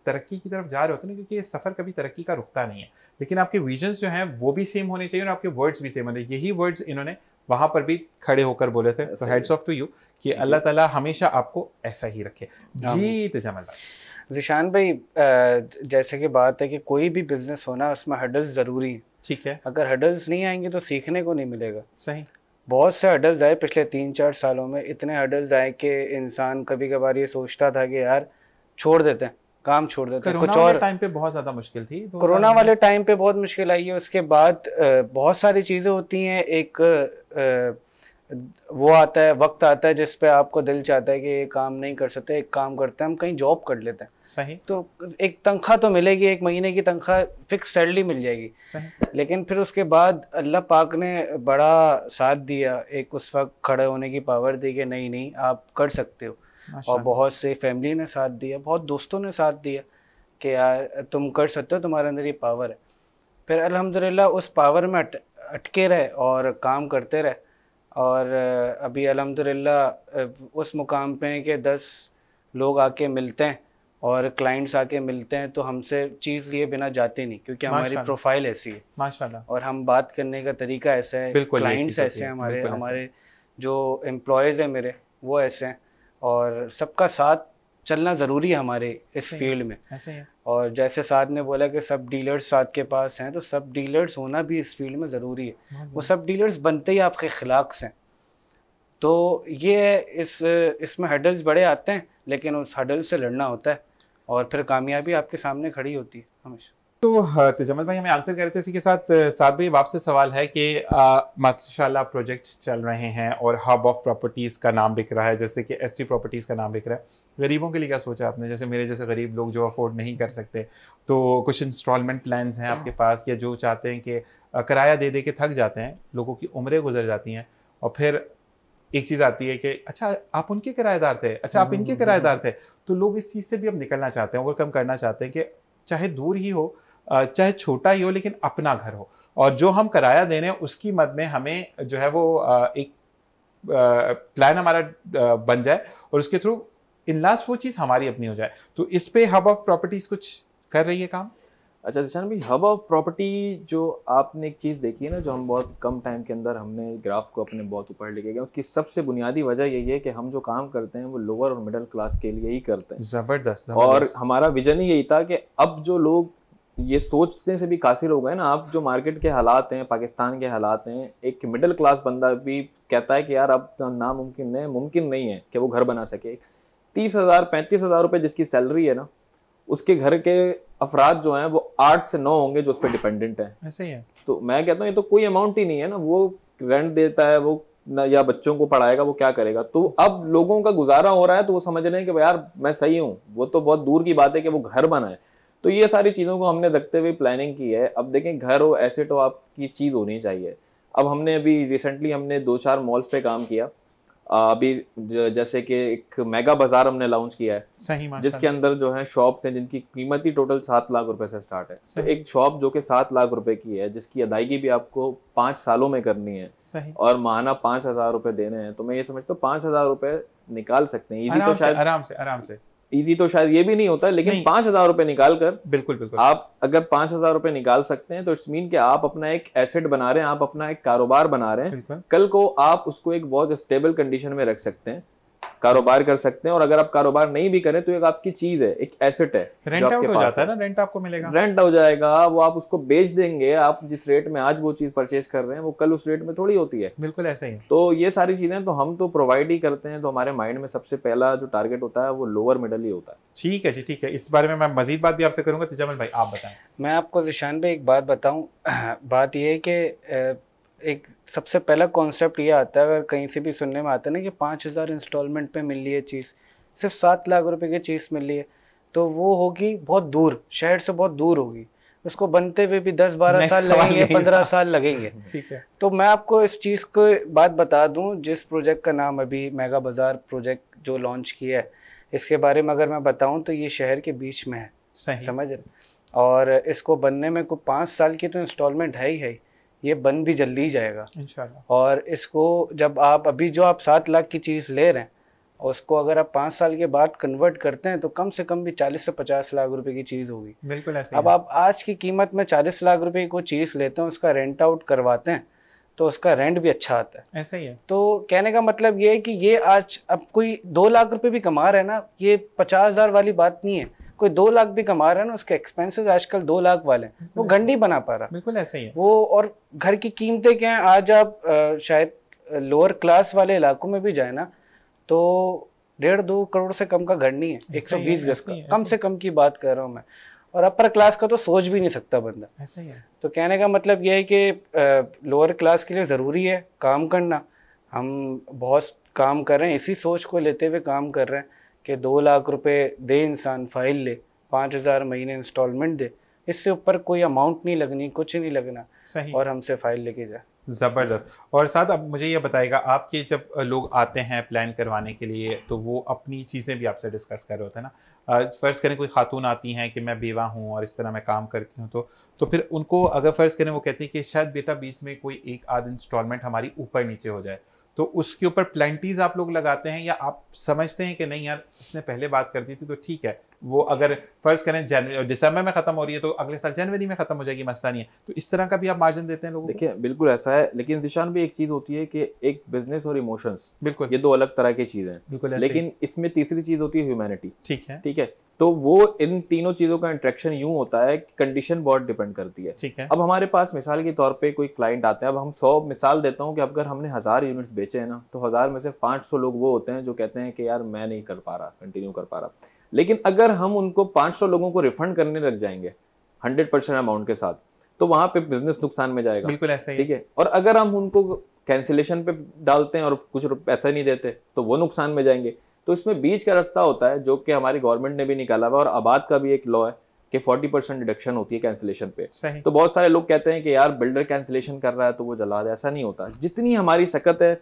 [SPEAKER 1] तरक्की की तरफ जा रहे होते ना क्योंकि ये सफ़र कभी तरक्की का रुकता नहीं है लेकिन आपके विजन्स जो हैं वो भी सेम होने चाहिए और आपके वर्ड्स भी सेम होने यही वर्ड्स इन्होंने वहाँ पर भी खड़े होकर बोले थे तो हेड्स ऑफ टू यू कि अल्लाह ताला हमेशा आपको ऐसा ही रखे हाँ। जीत जमल
[SPEAKER 3] जिशान भाई जैसे कि बात है कि कोई भी बिजनेस होना उसमें हर्डल्स ज़रूरी है ठीक है अगर हर्डल्स नहीं आएंगे तो सीखने को नहीं मिलेगा सही बहुत से हर्डल्स आए पिछले तीन चार सालों में इतने हडल्स आए कि इंसान कभी कभार ये सोचता था कि यार छोड़ देते हैं काम छोड़ देते कुछ और टाइम
[SPEAKER 1] पे बहुत ज्यादा मुश्किल थी
[SPEAKER 3] कोरोना वाले टाइम पे बहुत मुश्किल आई है उसके बाद बहुत सारी चीजें होती हैं एक वो आता है वक्त आता है जिसपे आपको दिल चाहता है कि ये काम नहीं कर सकते एक काम करते हैं हम कहीं जॉब कर लेते हैं सही तो एक तनख्वाह तो मिलेगी एक महीने की तनख्वाह फिक्स सैलरी मिल जाएगी सही लेकिन फिर उसके बाद अल्लाह पाक ने बड़ा साथ दिया एक उस वक्त खड़े होने की पावर दी कि नहीं नहीं आप कर सकते हो और बहुत से फैमिली ने साथ दिया बहुत दोस्तों ने साथ दिया कि यार तुम कर सकते हो तुम्हारे अंदर ये पावर है फिर अल्हम्दुलिल्लाह उस पावर में अट, अटके रहे और काम करते रहे और अभी अल्हम्दुलिल्लाह उस मुकाम पे हैं कि दस लोग आके मिलते हैं और क्लाइंट्स आके मिलते हैं तो हमसे चीज़ लिए बिना जाते नहीं क्योंकि हमारी प्रोफाइल ऐसी है माशाल्लाह और हम बात करने का तरीका ऐसा है क्लाइंट्स ऐसे हैं हमारे हमारे जो एम्प्लॉयज़ हैं मेरे वो ऐसे हैं और सबका साथ चलना ज़रूरी है हमारे इस फील्ड में ऐसे हाँ, है और जैसे साथ ने बोला कि सब डीलर्स साथ के पास हैं तो सब डीलर्स होना भी इस फील्ड में ज़रूरी है वो सब डीलर्स बनते ही आपके खिलाक से हैं तो ये इस इसमें हडल्स बड़े आते हैं लेकिन उस हडल से लड़ना होता है और फिर कामयाबी आपके सामने खड़ी होती है हमेशा
[SPEAKER 1] तो तजमल भाई हमें आंसर कर रहे थे इसी के साथ साथ भाई आपसे सवाल है कि माशाल्लाह प्रोजेक्ट्स चल रहे हैं और हब ऑफ प्रॉपर्टीज़ का नाम बिक रहा है जैसे कि एसटी प्रॉपर्टीज़ का नाम बिक रहा है गरीबों के लिए क्या सोचा आपने जैसे मेरे जैसे गरीब लोग जो अफोर्ड नहीं कर सकते तो कुछ इंस्टॉलमेंट प्लान हैं आपके हाँ। पास या जो चाहते हैं कि किराया दे दे के थक जाते हैं लोगों की उम्रें गुजर जाती हैं और फिर एक चीज़ आती है कि अच्छा आप उनके किराएदार थे अच्छा आप इनके हम्म, हम्म, किराएदार हम्म। थे तो लोग इस चीज़ से भी अब निकलना चाहते हैं और कम करना चाहते हैं कि चाहे दूर ही हो चाहे छोटा ही हो लेकिन अपना घर हो और जो हम कराया दे रहे हैं उसकी मद में हमें जो है वो एक प्लान हमारा बन जाए और उसके थ्रू
[SPEAKER 2] इन लास्ट वो चीज़ हमारी अपनी हो जाए तो इस पे हब ऑफ प्रॉपर्टीज कुछ कर रही है काम अच्छा दिशान भाई हब ऑफ प्रॉपर्टी जो आपने एक चीज़ देखी है ना जो हम बहुत कम टाइम के अंदर हमने ग्राफ को अपने बहुत ऊपर लेके गए उसकी सबसे बुनियादी वजह यही है कि हम जो काम करते हैं वो लोअर और मिडिल क्लास के लिए ही करते हैं
[SPEAKER 1] जबरदस्त और
[SPEAKER 2] हमारा विजन ही यही था कि अब जो लोग ये सोचने से भी कासिर हो गए ना आप जो मार्केट के हालात हैं पाकिस्तान के हालात हैं एक मिडिल क्लास बंदा भी कहता है कि यार अब तो नामुमकिन है मुमकिन नहीं है कि वो घर बना सके तीस हज़ार पैंतीस हज़ार रुपये जिसकी सैलरी है ना उसके घर के अफराद जो हैं वो आठ से नौ होंगे जो उस पर डिपेंडेंट हैं ऐसे ही है तो मैं कहता हूँ ये तो कोई अमाउंट ही नहीं है ना वो रेंट देता है वो या बच्चों को पढ़ाएगा वो क्या करेगा तो अब लोगों का गुजारा हो रहा है तो वो समझ रहे हैं कि यार मैं सही हूँ वो तो बहुत दूर की बात है कि वो घर बनाए तो ये सारी चीज़ों को हमने देखते हुए प्लानिंग की है अब देखें घर हो ऐसे तो आपकी चीज़ होनी चाहिए अब हमने अभी रिसेंटली हमने दो चार मॉल्स पे काम किया अभी जैसे कि एक मेगा बाजार हमने लॉन्च किया है सही जिसके अंदर जो है शॉप है जिनकी कीमत ही टोटल सात लाख रुपए से स्टार्ट है तो एक शॉप जो कि सात लाख रुपए की है जिसकी अदायगी भी आपको पांच सालों में करनी है और माना पांच हजार रुपए देने हैं तो मैं ये समझता हूँ पांच हजार रुपए निकाल सकते हैं तो आराम से आराम से इजी तो शायद ये भी नहीं होता लेकिन पांच हजार रुपए निकाल कर बिल्कुल बिल्कुल आप अगर पांच हजार रुपए निकाल सकते हैं तो इट्स मीन कि आप अपना एक एसेट बना रहे हैं आप अपना एक कारोबार बना रहे हैं कल को आप उसको एक बहुत स्टेबल कंडीशन में रख सकते हैं कारोबार कर सकते हैं और अगर आप कारोबार नहीं भी करें तो एक आपकी चीज है एक एसेट है रेंट आउट हो जाता है ना रेंट आपको मिलेगा रेंट हो जाएगा वो आप उसको बेच देंगे आप जिस रेट में आज वो चीज परचेज कर रहे हैं वो कल उस रेट में थोड़ी होती है बिल्कुल ऐसा ही तो ये सारी चीजें तो हम तो प्रोवाइड ही करते हैं तो हमारे माइंड में सबसे पहला जो टारगेट होता है वो लोअर मिडल ही होता है ठीक है जी ठीक है इस बारे में मैं मजीद बात भी आपसे करूंगा
[SPEAKER 3] तिजामल तो भाई आप बताएं मैं आपको जिशान भाई एक बात बताऊं बात यह है कि एक सबसे पहला कॉन्सेप्ट ये आता है अगर कहीं से भी सुनने में आता है ना कि पाँच हज़ार इंस्टॉलमेंट पे मिल रही है चीज़ सिर्फ सात लाख रुपए की चीज़ मिल रही है तो वो होगी बहुत दूर शहर से बहुत दूर होगी उसको बनते हुए भी दस बारह साल लगेंगे पंद्रह साल लगेंगे ठीक है तो मैं आपको इस चीज़ को बात बता दूँ जिस प्रोजेक्ट का नाम अभी मेगा बाज़ार प्रोजेक्ट जो लॉन्च किया है इसके बारे में अगर मैं बताऊँ तो ये शहर के बीच में है समझ रहे और इसको बनने में कोई पाँच साल की तो इंस्टॉलमेंट है ही है ये बन भी जल्दी ही जाएगा और इसको जब आप अभी जो आप सात लाख की चीज़ ले रहे हैं उसको अगर आप पाँच साल के बाद कन्वर्ट करते हैं तो कम से कम भी चालीस से पचास लाख रुपए की चीज़ होगी
[SPEAKER 1] बिल्कुल ऐसे अब
[SPEAKER 3] आप आज की कीमत में चालीस लाख रुपए की कोई चीज़ लेते हैं उसका रेंट आउट करवाते हैं तो उसका रेंट भी अच्छा आता है ऐसा ही है तो कहने का मतलब ये है कि ये आज अब कोई दो लाख रुपए भी कमा रहे हैं ना ये पचास हज़ार वाली बात नहीं है कोई दो लाख भी कमा रहा है ना उसके एक्सपेंसेस आजकल दो लाख वाले हैं वो घंटी बना पा रहा बिल्कुल ऐसा ही है वो और घर की कीमतें क्या हैं आज आप शायद लोअर क्लास वाले इलाकों में भी जाए ना तो डेढ़ दो करोड़ से कम का घर नहीं है एक सौ बीस गज का कम से कम की बात कर रहा हूँ मैं और अपर क्लास का तो सोच भी नहीं सकता बंदा ऐसा ही है तो कहने का मतलब यह है कि लोअर क्लास के लिए ज़रूरी है काम करना हम बहुत काम कर रहे हैं इसी सोच को लेते हुए काम कर रहे हैं कि दो लाख रुपए दे इंसान फाइल ले पाँच हज़ार महीने इंस्टॉलमेंट दे इससे ऊपर कोई अमाउंट नहीं लगनी कुछ नहीं लगना सही और हमसे फाइल लेके जाए
[SPEAKER 1] ज़बरदस्त और साथ अब मुझे ये बताएगा आपके जब लोग आते हैं प्लान करवाने के लिए तो वो अपनी चीज़ें भी आपसे डिस्कस कर रहे होते हैं ना फ़र्ज़ करें कोई खातून आती हैं कि मैं बेवा हूँ और इस तरह मैं काम करती हूँ तो तो फिर उनको अगर फ़र्ज़ करें वो कहती है कि शायद बेटा बीच में कोई एक आध इंस्टॉलमेंट हमारी ऊपर नीचे हो जाए तो उसके ऊपर प्लेंटीज आप लोग लगाते हैं या आप समझते हैं कि नहीं यार इसने पहले बात कर दी थी तो ठीक है वो अगर फर्ज करें जनवरी दिसंबर में खत्म हो रही है तो अगले साल जनवरी में खत्म हो जाएगी मसला नहीं है तो इस तरह का भी आप मार्जिन देते हैं लोगों देखिए
[SPEAKER 2] बिल्कुल ऐसा है लेकिन निशान भी एक चीज होती है कि एक बिजनेस और इमोशंस बिल्कुल ये दो अलग तरह की चीजें बिल्कुल लेकिन इसमें तीसरी चीज होती है ह्यूमैनिटी ठीक है ठीक है तो वो इन तीनों चीजों का इंट्रेक्शन यूं होता है कि कंडीशन बहुत डिपेंड करती है ठीक है अब हमारे पास मिसाल के तौर पे कोई क्लाइंट आते हैं अब हम सौ मिसाल देता हूँ कि अगर हमने हजार यूनिट्स बेचे हैं ना तो हजार में से पांच सौ लोग वो होते हैं जो कहते हैं कि यार मैं नहीं कर पा रहा कंटिन्यू कर पा रहा लेकिन अगर हम उनको 500 लोगों को रिफंड करने लग जाएंगे 100 परसेंट अमाउंट के साथ तो वहां पे बिजनेस नुकसान में जाएगा बिल्कुल ऐसा ही ठीक है और अगर हम उनको कैंसिलेशन पे डालते हैं और कुछ पैसे नहीं देते तो वो नुकसान में जाएंगे तो इसमें बीच का रास्ता होता है जो कि हमारी गवर्नमेंट ने भी निकाला हुआ और आबाद का भी एक लॉ है कि 40 परसेंट डिडक्शन होती है कैंसिलेशन पे तो बहुत सारे लोग कहते हैं कि यार बिल्डर कैंसिलेशन कर रहा है तो वो जला दे ऐसा नहीं होता जितनी हमारी सकत है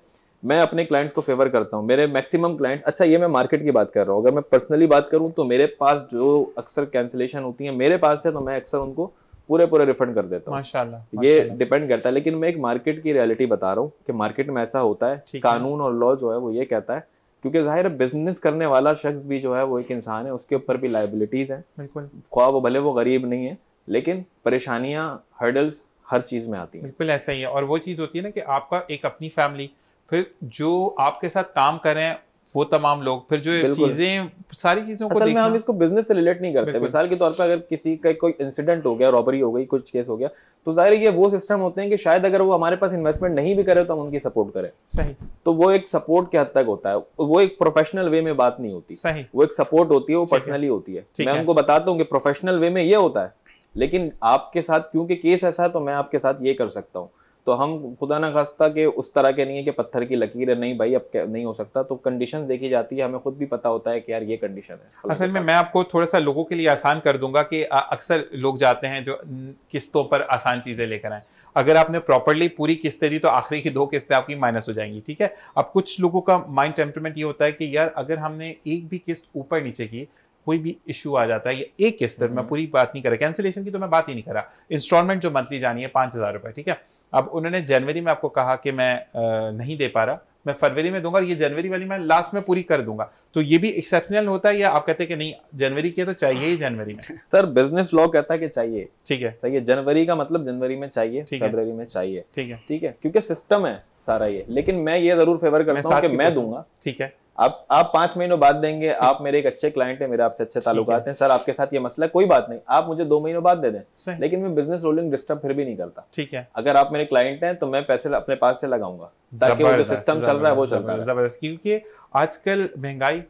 [SPEAKER 2] मैं अपने क्लाइंट्स को फेवर करता हूँ मेरे मैक्सिमम क्लाइंट्स अच्छा ये मैं मार्केट की बात कर रहा हूँ अगर मैं पर्सनली बात करूँ तो मेरे पास जो अक्सर कैंसिलेशन होती है मेरे पास है तो मैं अक्सर उनको पूरे पूरे रिफंड कर देता
[SPEAKER 1] हूँ ये
[SPEAKER 2] डिपेंड करता है लेकिन मैं एक मार्केट की रियलिटी बता रहा हूँ कि मार्केट में ऐसा होता है कानून और लॉ जो है वो ये कहता है क्योंकि जाहिर है बिजनेस करने वाला शख्स भी जो है वो एक इंसान है उसके ऊपर भी लाइबिलिटीज है ख्वाब भले वो गरीब नहीं है लेकिन परेशानियां हर्डल्स हर चीज में आती है
[SPEAKER 1] बिल्कुल ऐसा ही है और वो चीज़ होती है ना कि आपका एक अपनी फैमिली फिर जो आपके साथ काम करें वो तमाम लोग फिर जो चीजें
[SPEAKER 2] सारी चीजों को में हम इसको बिजनेस से रिलेट नहीं करते मिसाल के तौर पर अगर किसी का कोई इंसिडेंट हो गया रॉबरी हो गई कुछ केस हो गया तो जाहिर ये वो सिस्टम होते हैं कि शायद अगर वो हमारे पास इन्वेस्टमेंट नहीं भी करे तो हम उनकी सपोर्ट करें सही तो वो एक सपोर्ट के हद तक होता है वो एक प्रोफेशनल वे में बात नहीं होती सही वो एक सपोर्ट होती है वो पर्सनली होती है मैं उनको बताता हूँ कि प्रोफेशनल वे में ये होता है लेकिन आपके साथ क्योंकि केस ऐसा है तो मैं आपके साथ ये कर सकता हूँ तो हम खुदा ना खास्ता के उस तरह के नहीं है कि पत्थर की लकीर है नहीं भाई अब नहीं हो सकता तो कंडीशन देखी जाती है हमें खुद भी पता होता है कि यार ये कंडीशन है
[SPEAKER 1] असल में मैं आपको थोड़ा सा लोगों के लिए आसान कर दूंगा कि अक्सर लोग जाते हैं जो किस्तों पर आसान चीज़ें लेकर आए अगर आपने प्रॉपरली पूरी किस्तें दी तो आखिरी की दो किस्तें आपकी माइनस हो जाएंगी ठीक है अब कुछ लोगों का माइंड टेम्परमेंट ये होता है कि यार अगर हमने एक भी किस्त ऊपर नीचे की कोई भी इशू आ जाता है या एक किस्त मैं हम्म। पूरी बात नहीं करा कैंसिलेशन की तो मैं बात ही नहीं करा इंस्टॉलमेंट जो मंथली जानी है पाँच हज़ार रुपये ठीक है अब उन्होंने जनवरी में आपको कहा कि मैं नहीं दे पा रहा मैं फरवरी में दूंगा और ये जनवरी वाली मैं लास्ट में पूरी कर दूंगा तो ये भी एक्सेप्शनल होता
[SPEAKER 2] है या आप कहते हैं कि नहीं जनवरी के तो चाहिए ही जनवरी में सर बिजनेस लॉ कहता है कि चाहिए ठीक है सही है जनवरी का मतलब जनवरी में चाहिए फरवरी में चाहिए ठीक है ठीक है क्योंकि सिस्टम है सारा ये लेकिन मैं ये जरूर फेवर करता हूँ कि मैं तो- दूंगा ठीक है आप आप पांच महीनों बाद देंगे आप मेरे एक अच्छे क्लाइंट है मेरे आपसे अच्छे ताल्लुकात हैं सर आपके साथ ये मसला कोई बात नहीं आप मुझे दो महीनों बाद दे दें लेकिन मैं बिजनेस रोलिंग डिस्टर्ब फिर भी नहीं करता ठीक है अगर आप मेरे क्लाइंट हैं तो मैं पैसे अपने पास से लगाऊंगा ताकि वो जो सिस्टम चल रहा है वो चल रहा है जबरदस्त क्योंकि
[SPEAKER 1] आजकल महंगाई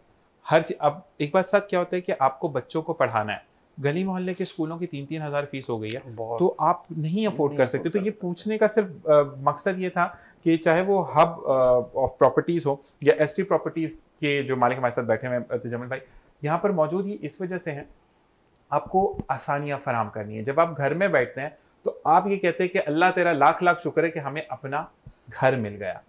[SPEAKER 1] हर चीज अब एक बात साथ क्या होता है कि आपको बच्चों को पढ़ाना है गली मोहल्ले के स्कूलों की तीन तीन हजार फीस हो गई है तो आप नहीं अफोर्ड कर सकते तो ये पूछने का सिर्फ मकसद ये था कि चाहे वो हब ऑफ प्रॉपर्टीज़ हो या एस प्रॉपर्टीज़ के जो मालिक हमारे साथ बैठे हुए हैं जमल भाई यहाँ पर मौजूद ये इस वजह से हैं आपको आसानियाँ फराम करनी है जब आप घर में बैठते हैं तो आप ये कहते हैं कि अल्लाह तेरा लाख लाख शुक्र है कि हमें अपना घर मिल गया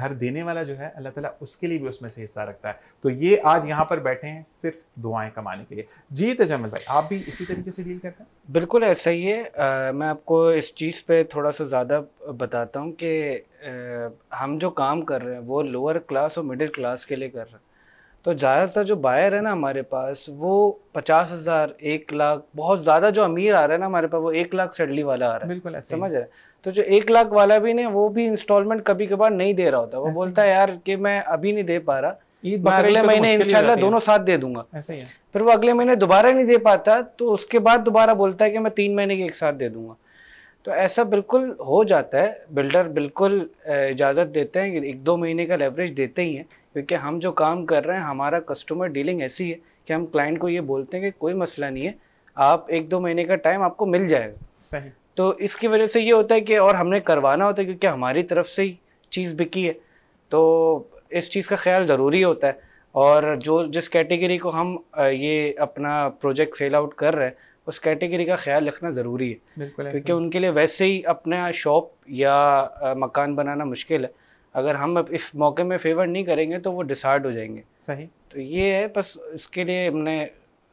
[SPEAKER 1] घर देने वाला जो है अल्लाह ताला उसके लिए भी उसमें से हिस्सा रखता है तो ये आज यहाँ पर बैठे हैं
[SPEAKER 3] सिर्फ दुआएं कमाने के लिए जी तजमल भाई आप भी इसी तरीके से डील करते हैं बिल्कुल ऐसा ही है आ, मैं आपको इस चीज़ पे थोड़ा सा ज़्यादा बताता हूँ कि हम जो काम कर रहे हैं वो लोअर क्लास और मिडिल क्लास के लिए कर रहे हैं तो ज़्यादातर जो बायर है ना हमारे पास वो पचास हज़ार एक लाख बहुत ज़्यादा जो अमीर आ रहा है ना हमारे पास वो एक लाख सेडली वाला आ रहा है बिल्कुल समझ रहे हैं तो जो एक लाख वाला भी नहीं वो भी इंस्टॉलमेंट कभी कभार नहीं दे रहा होता वो बोलता है यार कि मैं अभी नहीं दे पा रहा मैं अगले तो महीने इंशाल्लाह दोनों साथ दे दूंगा ऐसा ही है फिर वो अगले महीने दोबारा नहीं दे पाता तो उसके बाद दोबारा बोलता है कि मैं तीन महीने के एक साथ दे दूंगा तो ऐसा बिल्कुल हो जाता है बिल्डर बिल्कुल इजाज़त देते हैं एक दो महीने का लेवरेज देते ही हैं क्योंकि हम जो काम कर रहे हैं हमारा कस्टमर डीलिंग ऐसी है कि हम क्लाइंट को ये बोलते हैं कि कोई मसला नहीं है आप एक दो महीने का टाइम आपको मिल जाएगा सही तो इसकी वजह से ये होता है कि और हमने करवाना होता है क्योंकि हमारी तरफ से ही चीज़ बिकी है तो इस चीज़ का ख्याल ज़रूरी होता है और जो जिस कैटेगरी को हम ये अपना प्रोजेक्ट सेल आउट कर रहे हैं उस कैटेगरी का ख्याल रखना ज़रूरी
[SPEAKER 2] है क्योंकि उनके
[SPEAKER 3] लिए वैसे ही अपना शॉप या मकान बनाना मुश्किल है अगर हम इस मौके में फेवर नहीं करेंगे तो वो डिसार्ड हो जाएंगे सही तो ये है बस इसके लिए हमने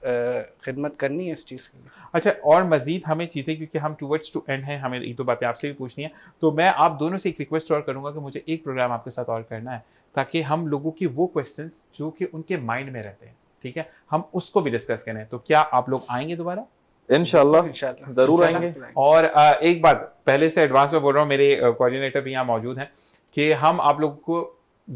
[SPEAKER 3] खिदमत करनी है इस चीज़ की अच्छा और मज़ीद हमें चीज़ें क्योंकि
[SPEAKER 1] हम टूवर्ड्स टू एंड हैं हमें एक दो बातें आपसे भी पूछनी है तो मैं आप दोनों से एक रिक्वेस्ट और करूँगा कि मुझे एक प्रोग्राम आपके साथ और करना है ताकि हम लोगों की वो क्वेश्चन जो कि उनके माइंड में रहते हैं ठीक है हम उसको भी डिस्कस करें तो क्या आप लोग आएंगे दोबारा
[SPEAKER 2] इनशाला जरूर आएंगे
[SPEAKER 1] और एक बात पहले से एडवांस में बोल रहा हूँ मेरे कोऑर्डिनेटर भी यहाँ मौजूद हैं कि हम आप लोगों को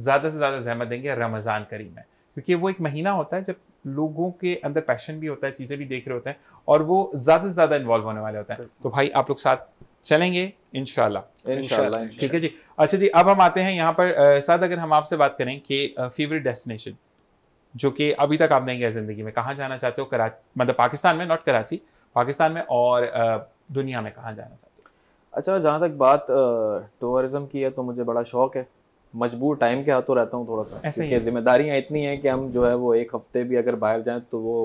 [SPEAKER 1] ज़्यादा से ज़्यादा जहमत देंगे रमज़ान करीम में क्योंकि वो एक महीना होता है जब लोगों के अंदर पैशन भी होता है चीज़ें भी देख रहे होते हैं और वो ज़्यादा से ज़्यादा इन्वॉल्व होने वाले होते हैं तो भाई आप लोग साथ चलेंगे इनशाला ठीक है जी अच्छा जी अब हम आते हैं यहाँ पर साथ अगर हम आपसे बात करें कि फेवरेट डेस्टिनेशन जो कि अभी तक आप नहीं गए ज़िंदगी में कहाँ जाना चाहते हो कराची मतलब पाकिस्तान में नॉट कराची पाकिस्तान में और दुनिया में कहाँ जाना चाहते हो
[SPEAKER 2] अच्छा जहाँ तक बात टूरिज्म की है तो मुझे बड़ा शौक है मजबूर टाइम के हाथों रहता हूँ थोड़ा सा ऐसे ही जिम्मेदारियाँ इतनी हैं कि हम जो है वो एक हफ्ते भी अगर बाहर जाएं तो वो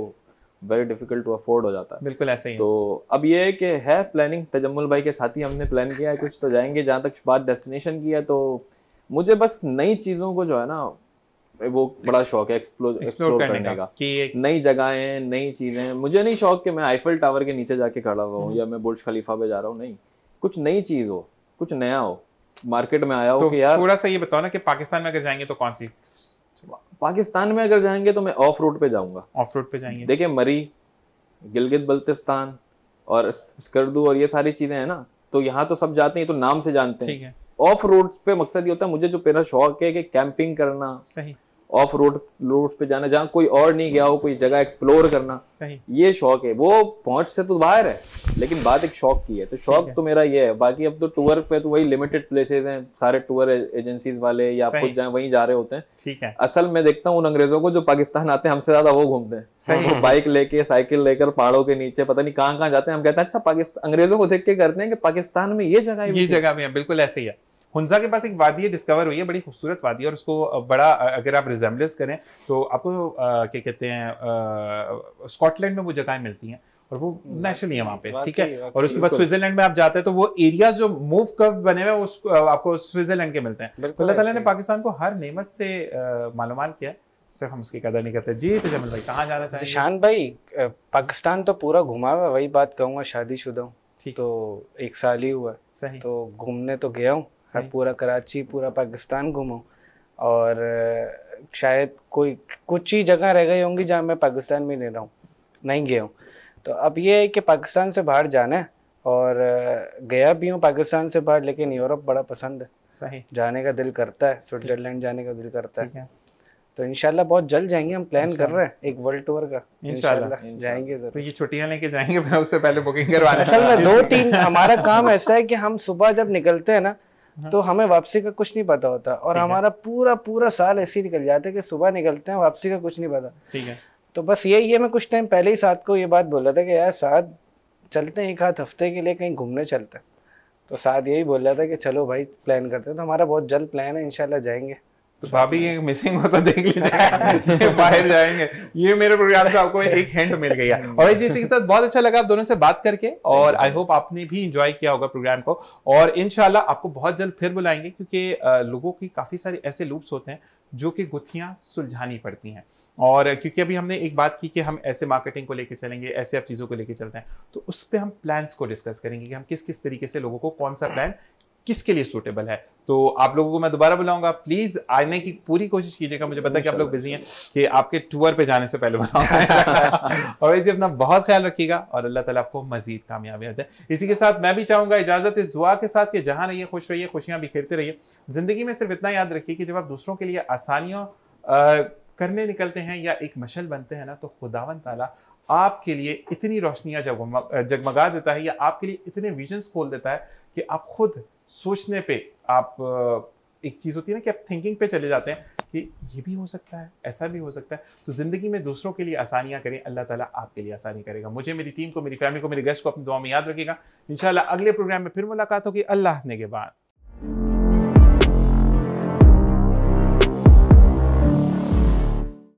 [SPEAKER 2] वेरी डिफिकल्ट टू अफोर्ड हो जाता है
[SPEAKER 1] बिल्कुल ऐसे ही तो
[SPEAKER 2] अब ये है कि है प्लानिंग तजम्मल भाई के साथ ही हमने प्लान किया है कुछ तो जाएंगे जहाँ तक बात डेस्टिनेशन की है तो मुझे बस नई चीज़ों को जो है ना वो बड़ा शौक है एक्सप्लोर एक्सप्लोर करने, करने का, का। एक... नई जगहें नई चीज़ें मुझे नहीं शौक कि मैं आईफल टावर के नीचे जाके खड़ा हुआ हूँ हम्म। या मैं बुर्ज खलीफा पे जा रहा हूँ नहीं कुछ नई चीज़ हो कुछ नया हो मार्केट में आया हो तो कि यार थोड़ा सा ये
[SPEAKER 1] बताओ ना कि पाकिस्तान में अगर जाएंगे तो कौन सी
[SPEAKER 2] पाकिस्तान में अगर जाएंगे तो मैं ऑफ रोड पे जाऊंगा ऑफ रोड पे जाएंगे देखिए मरी गिलगित बल्तिस्तान और स्कर्दू और ये सारी चीजें हैं ना तो यहाँ तो सब जाते हैं तो नाम से जानते हैं ऑफ रोड पे मकसद ये होता है मुझे जो मेरा शौक है कि कैंपिंग करना सही ऑफ रोड रोड पे जाना जहाँ कोई और नहीं गया हो कोई जगह एक्सप्लोर करना सही ये शौक है वो पहुंच से तो बाहर है लेकिन बात एक शौक की है तो शौक तो मेरा ये है बाकी अब तो टूर पे तो वही लिमिटेड प्लेसेस हैं सारे टूर एजेंसीज वाले या खुद जाए वहीं जा रहे होते हैं ठीक है असल में देखता हूँ उन अंग्रेजों को जो पाकिस्तान आते हैं हमसे ज्यादा वो घूमते हैं वो बाइक लेके साइकिल लेकर पहाड़ों के नीचे पता नहीं कहाँ कहाँ जाते हैं हम कहते हैं अच्छा पाकिस्तान अंग्रेजों को देख के करते हैं कि पाकिस्तान में ये जगह ये जगह
[SPEAKER 1] भी है बिल्कुल ऐसे ही है हुंजा के पास एक वादी है डिस्कवर हुई है बड़ी खूबसूरत वादी है और उसको बड़ा अगर आप रिजेम्बलेंस करें तो आपको क्या कहते हैं स्कॉटलैंड में वो जगहें मिलती हैं और वो नेशनली है वहाँ पे ठीक है और उसके बाद स्विट्जरलैंड में आप जाते हैं तो वो एरिया जो मूव कर्व बने हुए उस आपको स्विट्जरलैंड के मिलते हैं तो अल्लाह तला
[SPEAKER 3] ने पाकिस्तान को हर नेमत से मालूम किया सिर्फ हम उसकी कदर नहीं करते जी तो जमल भाई कहाँ
[SPEAKER 1] जाना चाहिए शान
[SPEAKER 3] भाई पाकिस्तान तो पूरा घुमा हुआ वही बात कहूँगा शादी शुदा हूँ तो एक साल ही हुआ सही तो घूमने तो गया हूँ मैं पूरा कराची पूरा पाकिस्तान घूमा और शायद कोई कुछ ही जगह रह गई होंगी जहाँ मैं पाकिस्तान में नहीं रहा हूँ नहीं गया हूँ तो अब ये है कि पाकिस्तान से बाहर जाना है और गया भी हूँ पाकिस्तान से बाहर लेकिन यूरोप बड़ा पसंद है सही जाने का दिल करता है स्विट्जरलैंड जाने का दिल करता है, है। तो इनशाला बहुत जल्द जाएंगे हम प्लान कर रहे हैं एक वर्ल्ड टूर का इनशाला जाएंगे तो
[SPEAKER 1] ये छुट्टियां लेके जाएंगे उससे पहले बुकिंग करवाना असल में दो तीन हमारा काम
[SPEAKER 3] ऐसा है कि हम सुबह जब निकलते हैं ना हाँ। तो हमें वापसी का कुछ नहीं पता होता और हमारा पूरा पूरा साल ऐसे ही निकल जाता है कि सुबह निकलते हैं वापसी का कुछ नहीं पता ठीक है तो बस यही है मैं कुछ टाइम पहले ही साथ को ये बात बोला था कि यार साथ चलते हैं एक हाथ हफ्ते के लिए कहीं घूमने चलते हैं तो साथ यही बोल रहा था कि चलो भाई प्लान करते हैं तो हमारा बहुत जल्द प्लान है इंशाल्लाह जाएंगे
[SPEAKER 1] तो भाभी ये मिसिंग हो तो देख लीजिए बाहर जाएंगे ये मेरे प्रोग्राम से आपको एक हैंड मिल गई है और इसी के साथ बहुत अच्छा लगा आप दोनों से बात करके और आई होप आपने भी इंजॉय किया होगा प्रोग्राम को और इनशाला आपको बहुत जल्द फिर बुलाएंगे क्योंकि लोगों की काफ़ी सारे ऐसे लूप्स होते हैं जो कि गुत्थियाँ सुलझानी पड़ती हैं और क्योंकि अभी हमने एक बात की कि हम ऐसे मार्केटिंग को लेकर चलेंगे ऐसे आप चीज़ों को लेकर चलते हैं तो उस पर हम प्लान्स को डिस्कस करेंगे कि हम किस किस तरीके से लोगों को कौन सा प्लान किसके लिए सूटेबल है तो आप लोगों को मैं दोबारा बुलाऊंगा प्लीज आने की पूरी कोशिश कीजिएगा मुझे पता है कि आप लोग बिजी हैं कि आपके टूर पे जाने से पहले बुलाऊंगा और जी अपना बहुत ख्याल रखिएगा और अल्लाह ताला आपको मजीद कामयाबी दे है इसी के साथ मैं भी चाहूंगा इजाजत इस दुआ के साथ कि जहां रहिए खुश रहिए खुशियां बिखेरते रहिए जिंदगी में सिर्फ इतना याद रखिए कि जब आप दूसरों के लिए आसानियों करने निकलते हैं या एक मशल बनते हैं ना तो खुदावन ताला आपके लिए इतनी रोशनियां जगमगा देता है या आपके लिए इतने विजन्स खोल देता है कि आप खुद सोचने पे आप एक चीज़ होती है ना कि आप थिंकिंग पे चले जाते हैं कि ये भी हो सकता है ऐसा भी हो सकता है तो ज़िंदगी में दूसरों के लिए आसानियाँ करें अल्लाह ताला आपके लिए आसानी करेगा मुझे मेरी टीम को मेरी फैमिली को मेरे गेस्ट को अपनी दुआ में याद रखेगा इन अगले प्रोग्राम में फिर मुलाकात होगी अल्लाह ने के बाद